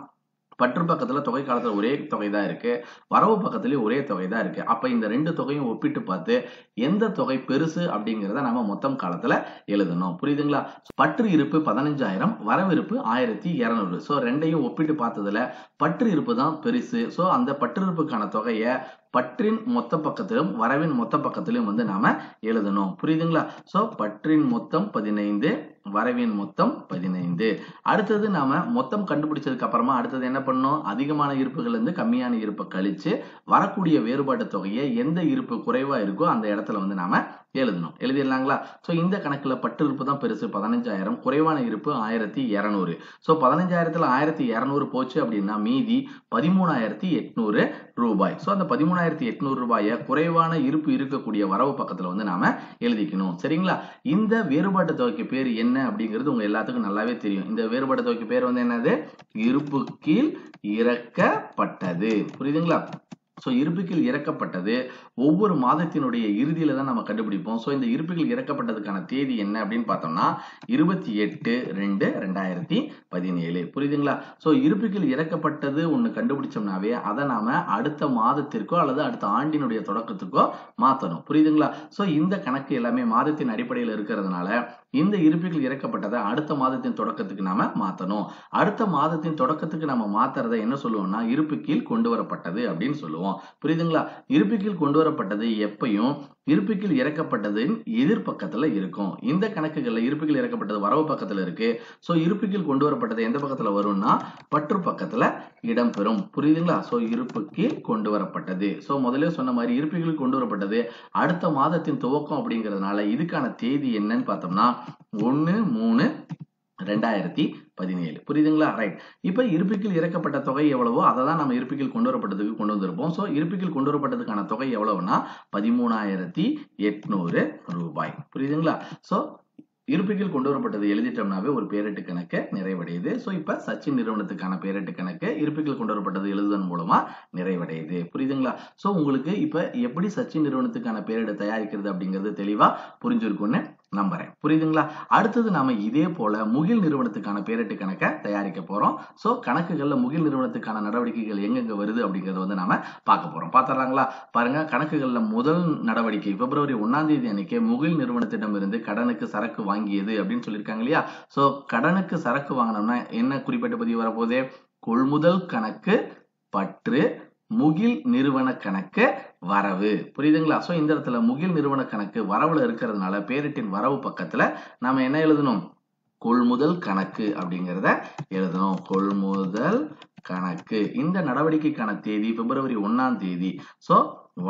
பற்று பக்கத்தில் தொகை காலத்தில் ஒரே தொகை தான் இருக்குது வரவு பக்கத்துலேயும் ஒரே தொகை தான் இருக்குது அப்போ இந்த ரெண்டு தொகையும் ஒப்பிட்டு பார்த்து எந்த தொகை பெருசு அப்படிங்கிறத நம்ம மொத்தம் காலத்தில் எழுதணும் புரியுதுங்களா பற்று இருப்பு பதினஞ்சாயிரம் வரவு இருப்பு ஆயிரத்தி இரநூறு ஸோ ரெண்டையும் ஒப்பிட்டு பார்த்ததில் பற்று இருப்பு தான் பெருசு ஸோ அந்த பற்று இருப்புக்கான தொகையை பற்றின் மொத்த பக்கத்திலும் வரவின் மொத்த பக்கத்திலும் வந்து நாம எழுதணும் புரியுதுங்களா ஸோ பற்றின் மொத்தம் பதினைந்து வரவின் மொத்தம் பதினைந்து அடுத்தது நாம மொத்தம் கண்டுபிடிச்சதுக்கு அப்புறமா அடுத்தது என்ன பண்ணும் அதிகமான இருப்புகள் இருந்து கம்மியான இருப்பை கழிச்சு வரக்கூடிய வேறுபாட்டு தொகையை எந்த இருப்பு குறைவா இருக்கோ அந்த இடத்துல வந்து நாம எழுதணும் எழுதிடலாங்களா ஸோ இந்த கணக்கில் பட்டு இருப்பு தான் பெருசு பதினஞ்சாயிரம் குறைவான இருப்பு ஆயிரத்தி இரநூறு ஸோ பதினஞ்சாயிரத்தில் ஆயிரத்தி இரநூறு போச்சு அப்படின்னா மீதி பதிமூணாயிரத்தி எட்நூறு ரூபாய் ஸோ அந்த பதிமூணாயிரத்தி எட்நூறு ரூபாயை குறைவான இருப்பு இருக்கக்கூடிய வரவு பக்கத்தில் வந்து நாம் எழுதிக்கணும் சரிங்களா இந்த வேறுபாட்டு தொகைக்கு பேர் என்ன அப்படிங்கிறது உங்கள் எல்லாத்துக்கும் நல்லாவே தெரியும் இந்த வேறுபாட்டு தொகைக்கு பேர் வந்து என்னது இருப்பு கீழ் இறக்கப்பட்டது புரியுதுங்களா ஸோ இருப்புகள் இறக்கப்பட்டது ஒவ்வொரு மாதத்தினுடைய இறுதியில் தான் நம்ம கண்டுபிடிப்போம் ஸோ இந்த இருப்புகள் இறக்கப்பட்டதுக்கான தேதி என்ன அப்படின்னு பார்த்தோம்னா இருபத்தி எட்டு ரெண்டு ரெண்டாயிரத்தி பதினேழு புரியுதுங்களா ஸோ இருப்புகள் இறக்கப்பட்டது ஒன்று கண்டுபிடிச்சோம்னாவே அதை நாம் அடுத்த மாதத்திற்கோ அல்லது அடுத்த ஆண்டினுடைய தொடக்கத்துக்கோ மாற்றணும் புரியுதுங்களா ஸோ இந்த கணக்கு எல்லாமே மாதத்தின் அடிப்படையில் இருக்கிறதுனால இந்த இருப்புகள் இறக்கப்பட்டதை அடுத்த மாதத்தின் தொடக்கத்துக்கு நாம மாற்றணும் அடுத்த மாதத்தின் தொடக்கத்துக்கு நம்ம மாற்றுறதை என்ன சொல்லுவோம்னா இருப்பு கீழ் கொண்டு வரப்பட்டது அப்படின்னு சொல்லுவோம் புரியுதுங்களா இருப்பிக்கில் கொண்டு வரப்பட்டது எப்பையும் இருப்பிக்கில் இறக்கப்பட்டது எதிர்பக்கத்தில் இருக்கும் இந்த கணக்குகளில் இருப்பிக்கில் இறக்கப்பட்டது வரவு பக்கத்தில் இருக்கு ஸோ இருப்பிக்கில் கொண்டு வரப்பட்டது எந்த பக்கத்தில் வரும்னா பற்று பக்கத்தில் இடம்பெறும் புரியுதுங்களா ஸோ இருப்புக்கு கொண்டு வரப்பட்டது ஸோ முதலே சொன்ன மாதிரி இருப்புக்கில் கொண்டு வரப்பட்டது அடுத்த மாதத்தின் துவக்கம் அப்படிங்கிறதுனால இதுக்கான தேதி என்னன்னு பார்த்தோம்னா ஒன்று மூணு ரெண்டாயிரத்தி பதினேழு புரியுதுங்களா ரைட் இப்போ இருப்பிக்கில் இறக்கப்பட்ட தொகை எவ்வளவோ அதை தான் நம்ம இருப்பிக்கில் கொண்டு வரப்பட்டதுக்கு கொண்டு வந்திருப்போம் ஸோ இருப்பிக்கில் கொண்டு வரப்பட்டதுக்கான தொகை எவ்வளவுனா பதிமூணாயிரத்தி எட்நூறு ரூபாய் புரியுதுங்களா ஸோ இருப்பிக்கில் கொண்டு வரப்பட்டது எழுதிட்டோம்னாவே ஒரு பேரட்டு கணக்கு நிறைவடையுது ஸோ இப்போ சச்சின் நிறுவனத்துக்கான பேரிட்டு கணக்கு இருப்பிக்கில் கொண்டு வரப்பட்டது எழுதுவதன் மூலமா நிறைவடையுது புரியுதுங்களா ஸோ உங்களுக்கு இப்போ எப்படி சச்சின் நிறுவனத்துக்கான பேரிடை தயாரிக்கிறது அப்படிங்கிறது தெளிவாக புரிஞ்சிருக்கும்னு நம்புறேன் புரியுதுங்களா அடுத்தது நாம இதே போல முகில் நிறுவனத்துக்கான பேரிட்டு கணக்கை தயாரிக்க போறோம் ஸோ கணக்குகள்ல முகில் நிறுவனத்துக்கான நடவடிக்கைகள் எங்கெங்க வருது அப்படிங்கறத வந்து நாம பார்க்க போறோம் பாத்துறாங்களா பாருங்க கணக்குகள்ல முதல் நடவடிக்கை பிப்ரவரி ஒன்னாம் தேதி அன்னைக்கு முகில் நிறுவனத்திடம் இருந்து கடனுக்கு சரக்கு வாங்கியது அப்படின்னு சொல்லியிருக்காங்க இல்லையா ஸோ கடனுக்கு சரக்கு வாங்கினோம்னா என்ன குறிப்பிட்ட பதிவு வரப்போதே கொள்முதல் கணக்கு பற்று முகில் நிறுவன கணக்கு வரவு புரியுதுங்களா ஸோ இந்த இடத்துல முகில் நிறுவன கணக்கு வரவுல இருக்கிறதுனால பேரிட்டின் வரவு பக்கத்துல நம்ம என்ன எழுதணும் கொள்முதல் கணக்கு அப்படிங்கிறத எழுதணும் கொள்முதல் கணக்கு இந்த நடவடிக்கைக்கான தேதி பிப்ரவரி ஒன்னாம் தேதி ஸோ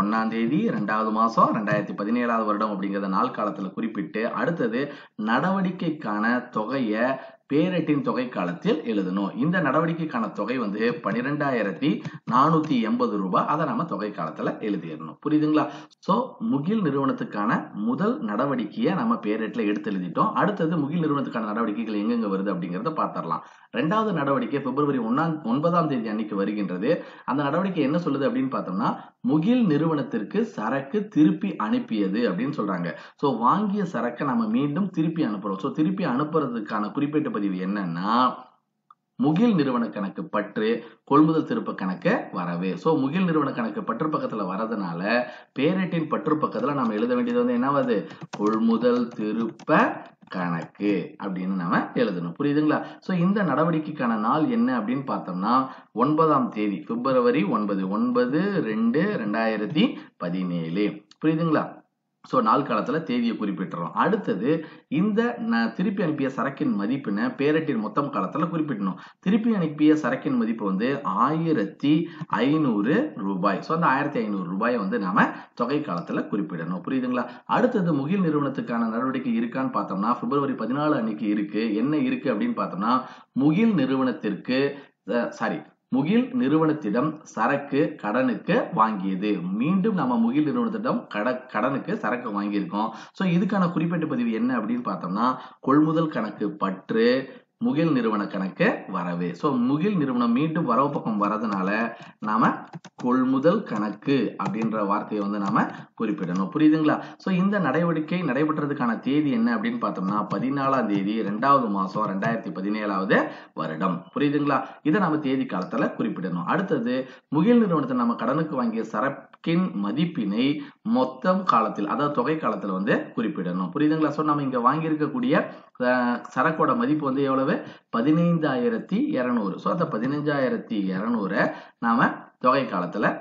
ஒன்னாம் தேதி ரெண்டாவது மாசம் ரெண்டாயிரத்தி பதினேழாவது வருடம் அப்படிங்கிறத நாள் காலத்துல குறிப்பிட்டு அடுத்தது நடவடிக்கைக்கான தொகையை பேரெட்டின் தொகை காலத்தில் எழுதணும் இந்த நடவடிக்கைக்கான தொகை வந்து பனிரெண்டாயிரத்தி நானூத்தி எண்பது ரூபாய் அதை நம்ம தொகை காலத்துல எழுதிடணும் புரியுதுங்களா சோ முகில் நிறுவனத்துக்கான முதல் நடவடிக்கையை நம்ம பேரெட்ல எடுத்து எழுதிட்டோம் அடுத்தது முகில் நிறுவனத்துக்கான நடவடிக்கைகள் எங்கெங்க வருது அப்படிங்கறத பாத்திரலாம் ரெண்டாவது நடவடிக்கை பிப்ரவரி ஒன்னாம் ஒன்பதாம் தேதி அன்னைக்கு வருகின்றது அந்த நடவடிக்கை என்ன சொல்லுது அப்படின்னு பார்த்தோம்னா முகில் நிறுவனத்திற்கு சரக்கு திருப்பி அனுப்பியது அப்படின்னு சொல்றாங்க சோ வாங்கிய சரக்கை நம்ம மீண்டும் திருப்பி அனுப்புறோம் சோ திருப்பி அனுப்புறதுக்கான குறிப்பிட்ட பதிவு என்னன்னா முகில் நிறுவன கணக்கு பற்று கொள்முதல் திருப்ப கணக்கு வரவு ஸோ முகில் நிறுவன கணக்கு பற்று பக்கத்தில் வரதுனால பேரட்டின் பற்று பக்கத்தில் நம்ம எழுத வேண்டியது வந்து என்னவாது கொள்முதல் திருப்ப கணக்கு அப்படின்னு நம்ம எழுதணும் புரியுதுங்களா ஸோ இந்த நடவடிக்கைக்கான நாள் என்ன அப்படின்னு பார்த்தோம்னா ஒன்பதாம் தேதி பிப்ரவரி ஒன்பது ஒன்பது ரெண்டு ரெண்டாயிரத்தி பதினேழு புரியுதுங்களா ஸோ நாள் காலத்தில் தேதியை குறிப்பிட்டுறோம் அடுத்தது இந்த திருப்பி அனுப்பிய சரக்கின் மதிப்பினை பேரட்டின் மொத்தம் காலத்தில் குறிப்பிடணும் திருப்பி அனுப்பிய சரக்கின் மதிப்பு வந்து ஆயிரத்தி ஐநூறு ரூபாய் ஸோ அந்த ஆயிரத்தி ஐநூறு ரூபாயை வந்து நாம தொகை காலத்தில் குறிப்பிடணும் புரியுதுங்களா அடுத்தது முகில் நிறுவனத்துக்கான நடவடிக்கை இருக்கான்னு பார்த்தோம்னா பிப்ரவரி பதினாலு அன்னைக்கு இருக்கு என்ன இருக்கு அப்படின்னு பார்த்தோம்னா முகில் நிறுவனத்திற்கு சாரி முகில் நிறுவனத்திடம் சரக்கு கடனுக்கு வாங்கியது மீண்டும் நம்ம முகில் நிறுவனத்திடம் கட கடனுக்கு சரக்கு வாங்கியிருக்கோம் சோ இதுக்கான குறிப்பிட்ட பதிவு என்ன அப்படின்னு பார்த்தோம்னா கொள்முதல் கணக்கு பற்று முகில் நிறுவன கணக்கு வரவு ஸோ முகில் நிறுவனம் மீண்டும் வரவு பக்கம் வரதுனால நாம கொள்முதல் கணக்கு அப்படின்ற வார்த்தையை வந்து நாம குறிப்பிடணும் புரியுதுங்களா ஸோ இந்த நடவடிக்கை நடைபெற்றதுக்கான தேதி என்ன அப்படின்னு பார்த்தோம்னா பதினாலாம் தேதி ரெண்டாவது மாசம் ரெண்டாயிரத்தி பதினேழாவது வருடம் புரியுதுங்களா இதை நம்ம தேதி காலத்துல குறிப்பிடணும் அடுத்தது முகில் நிறுவனத்தை நம்ம கடனுக்கு வாங்கிய சரக்கின் மதிப்பினை மொத்தம் காலத்தில் அதாவது தொகை காலத்தில் வந்து குறிப்பிடணும் புரியுதுங்களா ஸோ நம்ம இங்கே வாங்கியிருக்கக்கூடிய சரக்கோட மதிப்பு வந்து எவ்வளவு பதினைந்தாயிரத்தி இரநூறு ஸோ அந்த பதினைஞ்சாயிரத்தி இரநூறை நாம் தொகை காலத்தில்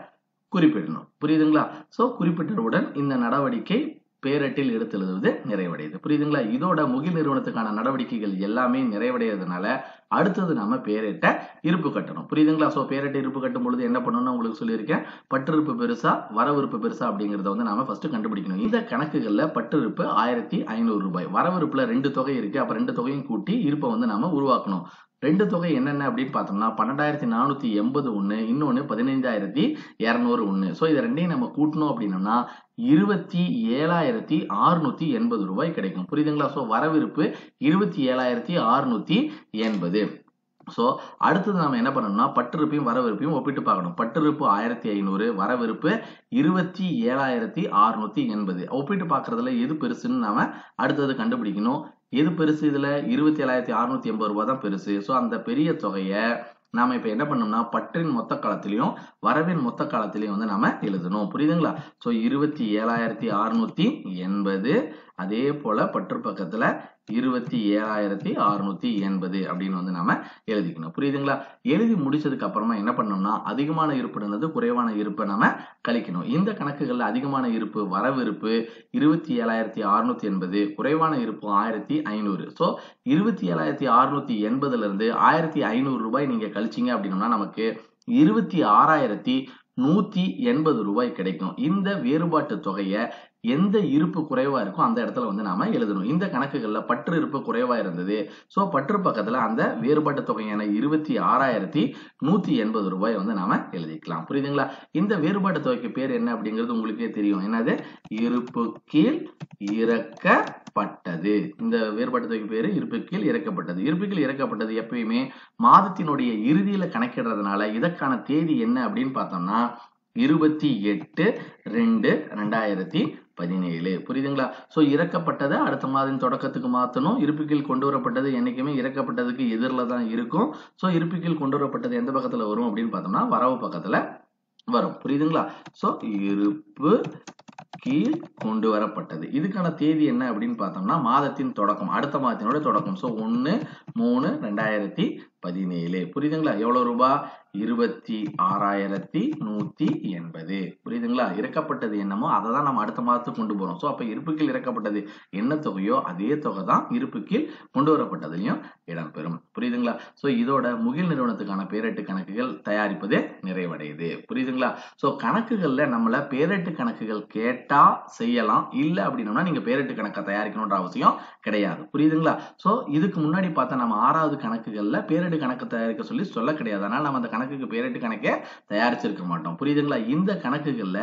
குறிப்பிடணும் புரியுதுங்களா ஸோ குறிப்பிட்டவுடன் இந்த நடவடிக்கை பேரட்டில் எடுத்து எழுதுவது நிறைவடையுது புரியுதுங்களா இதோட முகில் நிறுவனத்துக்கான நடவடிக்கைகள் எல்லாமே நிறைவடையிறதுனால அடுத்தது நம்ம பேரிட்ட இருப்பு கட்டணும் புரியுதுங்களா ஸோ பேரட்டை இருப்பு கட்டும் பொழுது என்ன பண்ணணும்னு உங்களுக்கு சொல்லியிருக்கேன் பற்றிருப்பு பெருசா வரவிருப்பு பெருசா அப்படிங்கிறத வந்து நாம ஃபர்ஸ்ட் கண்டுபிடிக்கணும் இந்த கணக்குகளில் பற்றிருப்பு ஆயிரத்தி ஐநூறு ரூபாய் வரவிருப்புல ரெண்டு தொகை இருக்கு அப்ப ரெண்டு தொகையும் கூட்டி இருப்பை வந்து நாம உருவாக்கணும் ரெண்டு தொகை என்னென்ன அப்படின்னு பார்த்தோம்னா பன்னெண்டாயிரத்தி நானூற்றி எண்பது ஒன்று இன்னொன்று பதினைஞ்சாயிரத்தி இரநூறு ஒன்று ஸோ இதை ரெண்டையும் நம்ம கூட்டணும் அப்படின்னா இருபத்தி ஏழாயிரத்தி ஆறுநூற்றி எண்பது ரூபாய் கிடைக்கும் புரியுதுங்களா ஸோ வரவிருப்பு இருபத்தி ஏழாயிரத்தி ஆறுநூற்றி எண்பது ஸோ அடுத்தது நம்ம என்ன பண்ணணும்னா பட்டுருப்பையும் வரவிருப்பையும் ஒப்பிட்டு பார்க்கணும் பட்டுருப்பு ஆயிரத்தி ஐநூறு வரவிருப்பு இருபத்தி ஏழாயிரத்தி அறுநூத்தி எண்பது ஒப்பிட்டு பார்க்குறதுல எது பெருசுன்னு நாம் அடுத்தது கண்டுபிடிக்கணும் எது பெருசு இதில் இருபத்தி ஏழாயிரத்தி அறுநூத்தி எண்பது ரூபா தான் பெருசு ஸோ அந்த பெரிய தொகையை நாம இப்போ என்ன பண்ணோம்னா பற்றின் மொத்த காலத்திலையும் வரவின் மொத்த காலத்திலையும் வந்து நாம எழுதணும் புரியுதுங்களா ஸோ இருபத்தி ஏழாயிரத்தி அறுநூத்தி எண்பது அதே போல பற்று பக்கத்துல இருபத்தி ஏழாயிரத்தி அறுநூத்தி எண்பது அப்படின்னு வந்து நம்ம எழுதிக்கணும் புரியுதுங்களா எழுதி முடிச்சதுக்கு அப்புறமா என்ன பண்ணோம்னா அதிகமான இருப்புன்றது குறைவான இருப்பை நம்ம கழிக்கணும் இந்த கணக்குகள்ல அதிகமான இருப்பு வரவிருப்பு இருபத்தி ஏழாயிரத்தி அறுநூத்தி எண்பது குறைவான இருப்பு ஆயிரத்தி ஐநூறு ஸோ இருபத்தி ஏழாயிரத்தி அறுநூத்தி எண்பதுல இருந்து ஆயிரத்தி ஐநூறு ரூபாய் நீங்க கழிச்சிங்க அப்படின்னம்னா நமக்கு இருபத்தி ஆறாயிரத்தி நூத்தி எண்பது ரூபாய் கிடைக்கும் இந்த வேறுபாட்டு தொகையை எந்த இருப்பு குறைவா இருக்கோ அந்த இடத்துல வந்து நாம எழுதணும் இந்த கணக்குகள்ல பற்று இருப்பு குறைவா இருந்தது ஸோ பற்று பக்கத்துல அந்த வேறுபாட்டு தொகையான இருபத்தி ஆறாயிரத்தி நூத்தி எண்பது ரூபாய் வந்து நாம எழுதிக்கலாம் புரியுதுங்களா இந்த வேறுபாட்டு தொகைக்கு பேர் என்ன அப்படிங்கிறது உங்களுக்கே தெரியும் என்னது இருப்பு கீழ் இறக்க பட்டது இந்த தொகை பேரு இருப்பிக்கில் இறக்கப்பட்டது இருப்பிக்கில் இறக்கப்பட்டது எப்பயுமே மாதத்தினுடைய இறுதியில கணக்கிடுறதுனால இதற்கான தேதி என்ன அப்படின்னு பார்த்தோம்னா இருபத்தி எட்டு ரெண்டு ரெண்டாயிரத்தி பதினேழு புரியுதுங்களா ஸோ இறக்கப்பட்டதை அடுத்த மாதம் தொடக்கத்துக்கு மாற்றணும் இருப்பிக்கில் கொண்டு வரப்பட்டது என்றைக்குமே இறக்கப்பட்டதுக்கு எதிரில் தான் இருக்கும் ஸோ இருப்பிக்கில் கொண்டு வரப்பட்டது எந்த பக்கத்தில் வரும் அப்படின்னு பார்த்தோம்னா வரவு பக்கத்தில் வரும் புரியுதுங்களா ஸோ இருப்பு கீழ் கொண்டு வரப்பட்டது இதுக்கான தேதி என்ன அப்படின்னு பார்த்தோம்னா மாதத்தின் தொடக்கம் அடுத்த மாதத்தினோட தொடக்கம் ஸோ ஒன்று மூணு ரெண்டாயிரத்தி பதினேழு புரியுதுங்களா எவ்வளவு ரூபாய் இருபத்தி ஆறாயிரத்தி நூத்தி எண்பது புரியுதுங்களா இறக்கப்பட்டது என்னமோ அதை தான் நம்ம அடுத்த மாதத்துக்கு கொண்டு போறோம் ஸோ அப்போ இருப்புக்கில் இறக்கப்பட்டது என்ன தொகையோ அதே தொகை தான் இருப்புக்கில் கொண்டு வரப்பட்டதுலையும் இடம்பெறும் புரியுதுங்களா ஸோ இதோட முகில் நிறுவனத்துக்கான பேரட்டு கணக்குகள் தயாரிப்பது நிறைவடையுது புரியுதுங்களா ஸோ கணக்குகள்ல நம்மள பேரட்டு கணக்குகள் கேட்டா செய்யலாம் இல்லை அப்படின்னோம்னா நீங்க பேரட்டு கணக்கை தயாரிக்கணுன்ற அவசியம் கிடையாது புரியுதுங்களா ஸோ இதுக்கு முன்னாடி பார்த்தா நம்ம ஆறாவது கணக்குகளில் பேரட்டு பேரிட்டு கணக்கு தயாரிக்க சொல்லி சொல்ல கிடையாது அதனால நம்ம அந்த கணக்குக்கு பேரிட்டு கணக்கே தயாரிச்சிருக்க மாட்டோம் புரியுதுங்களா இந்த கணக்குகள்ல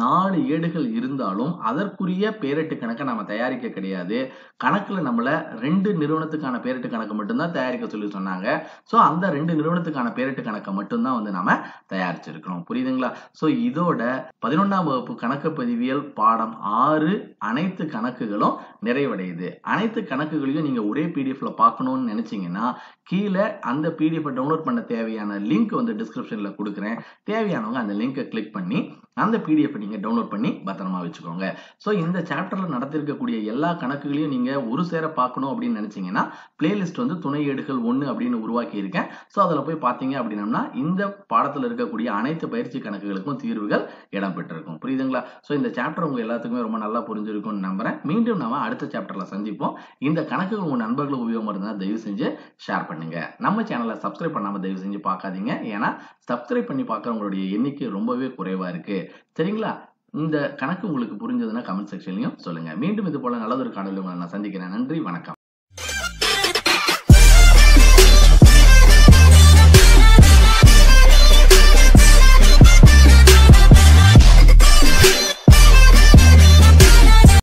நாலு ஏடுகள் இருந்தாலும் அதற்குரிய பேரிட்டு கணக்கை நம்ம தயாரிக்க கிடையாது கணக்குல நம்மள ரெண்டு நிறுவனத்துக்கான பேரிட்டு கணக்கு மட்டும்தான் தயாரிக்க சொல்லி சொன்னாங்க சோ அந்த ரெண்டு நிறுவனத்துக்கான பேரிட்டு கணக்கை மட்டும்தான் வந்து நம்ம தயாரிச்சிருக்கிறோம் புரியுதுங்களா சோ இதோட பதினொன்றாம் வகுப்பு கணக்கு பதிவியல் பாடம் ஆறு அனைத்து கணக்குகளும் நிறைவடையுது அனைத்து கணக்குகளையும் நீங்க ஒரே பிடிஎஃப்ல பார்க்கணும்னு நினைச்சீங்கன்னா கீழே அந்த பிடிஎஃப் டவுன்லோட் பண்ண தேவையான லிங்க் வந்து டிஸ்கிரிப்ஷனில் கொடுக்குறேன் தேவையானவங்க அந்த லிங்கை கிளிக் பண்ணி அந்த பிடிஎஃப் நீங்கள் டவுன்லோட் பண்ணி பத்திரமா வச்சுக்கோங்க ஸோ இந்த சாப்டரில் நடத்திருக்கக்கூடிய எல்லா கணக்குகளையும் நீங்கள் ஒரு சேர பார்க்கணும் அப்படின்னு நினைச்சீங்கன்னா பிளேலிஸ்ட் வந்து துணை ஏடுகள் ஒன்று அப்படின்னு உருவாக்கி இருக்கேன் ஸோ அதில் போய் பார்த்தீங்க அப்படின்னம்னா இந்த பாடத்தில் இருக்கக்கூடிய அனைத்து பயிற்சி கணக்குகளுக்கும் தீர்வுகள் இடம்பெற்றிருக்கும் புரியுதுங்களா ஸோ இந்த சாப்டர் உங்கள் எல்லாத்துக்குமே ரொம்ப நல்லா புரிஞ்சிருக்கும்னு நம்புறேன் மீண்டும் நம்ம அடுத்த சாப்டரில் சந்திப்போம் இந்த கணக்குகள் உங்கள் நண்பர்களுக்கு உபயோகமாக இருந்தால் தயவு செஞ்சு ஷேர் பண்ணுங்க நம்ம சேனலை சப்ஸ்கிரைப் பண்ணாமல் தயவு செஞ்சு பார்க்காதீங்க ஏன்னா சப்ஸ்கிரைப் பண்ணி பார்க்குறவங்களுடைய எண்ணிக்கை ரொம்பவே குறைவாக இருக்குது சரிங்களா இந்த கணக்கு உங்களுக்கு புரிஞ்சதுன்னா கமெண்ட் செக்ஷன்லையும் சொல்லுங்க மீண்டும் இது போல நல்லதொரு காணொலி உங்களை நான் சந்திக்கிறேன் நன்றி வணக்கம்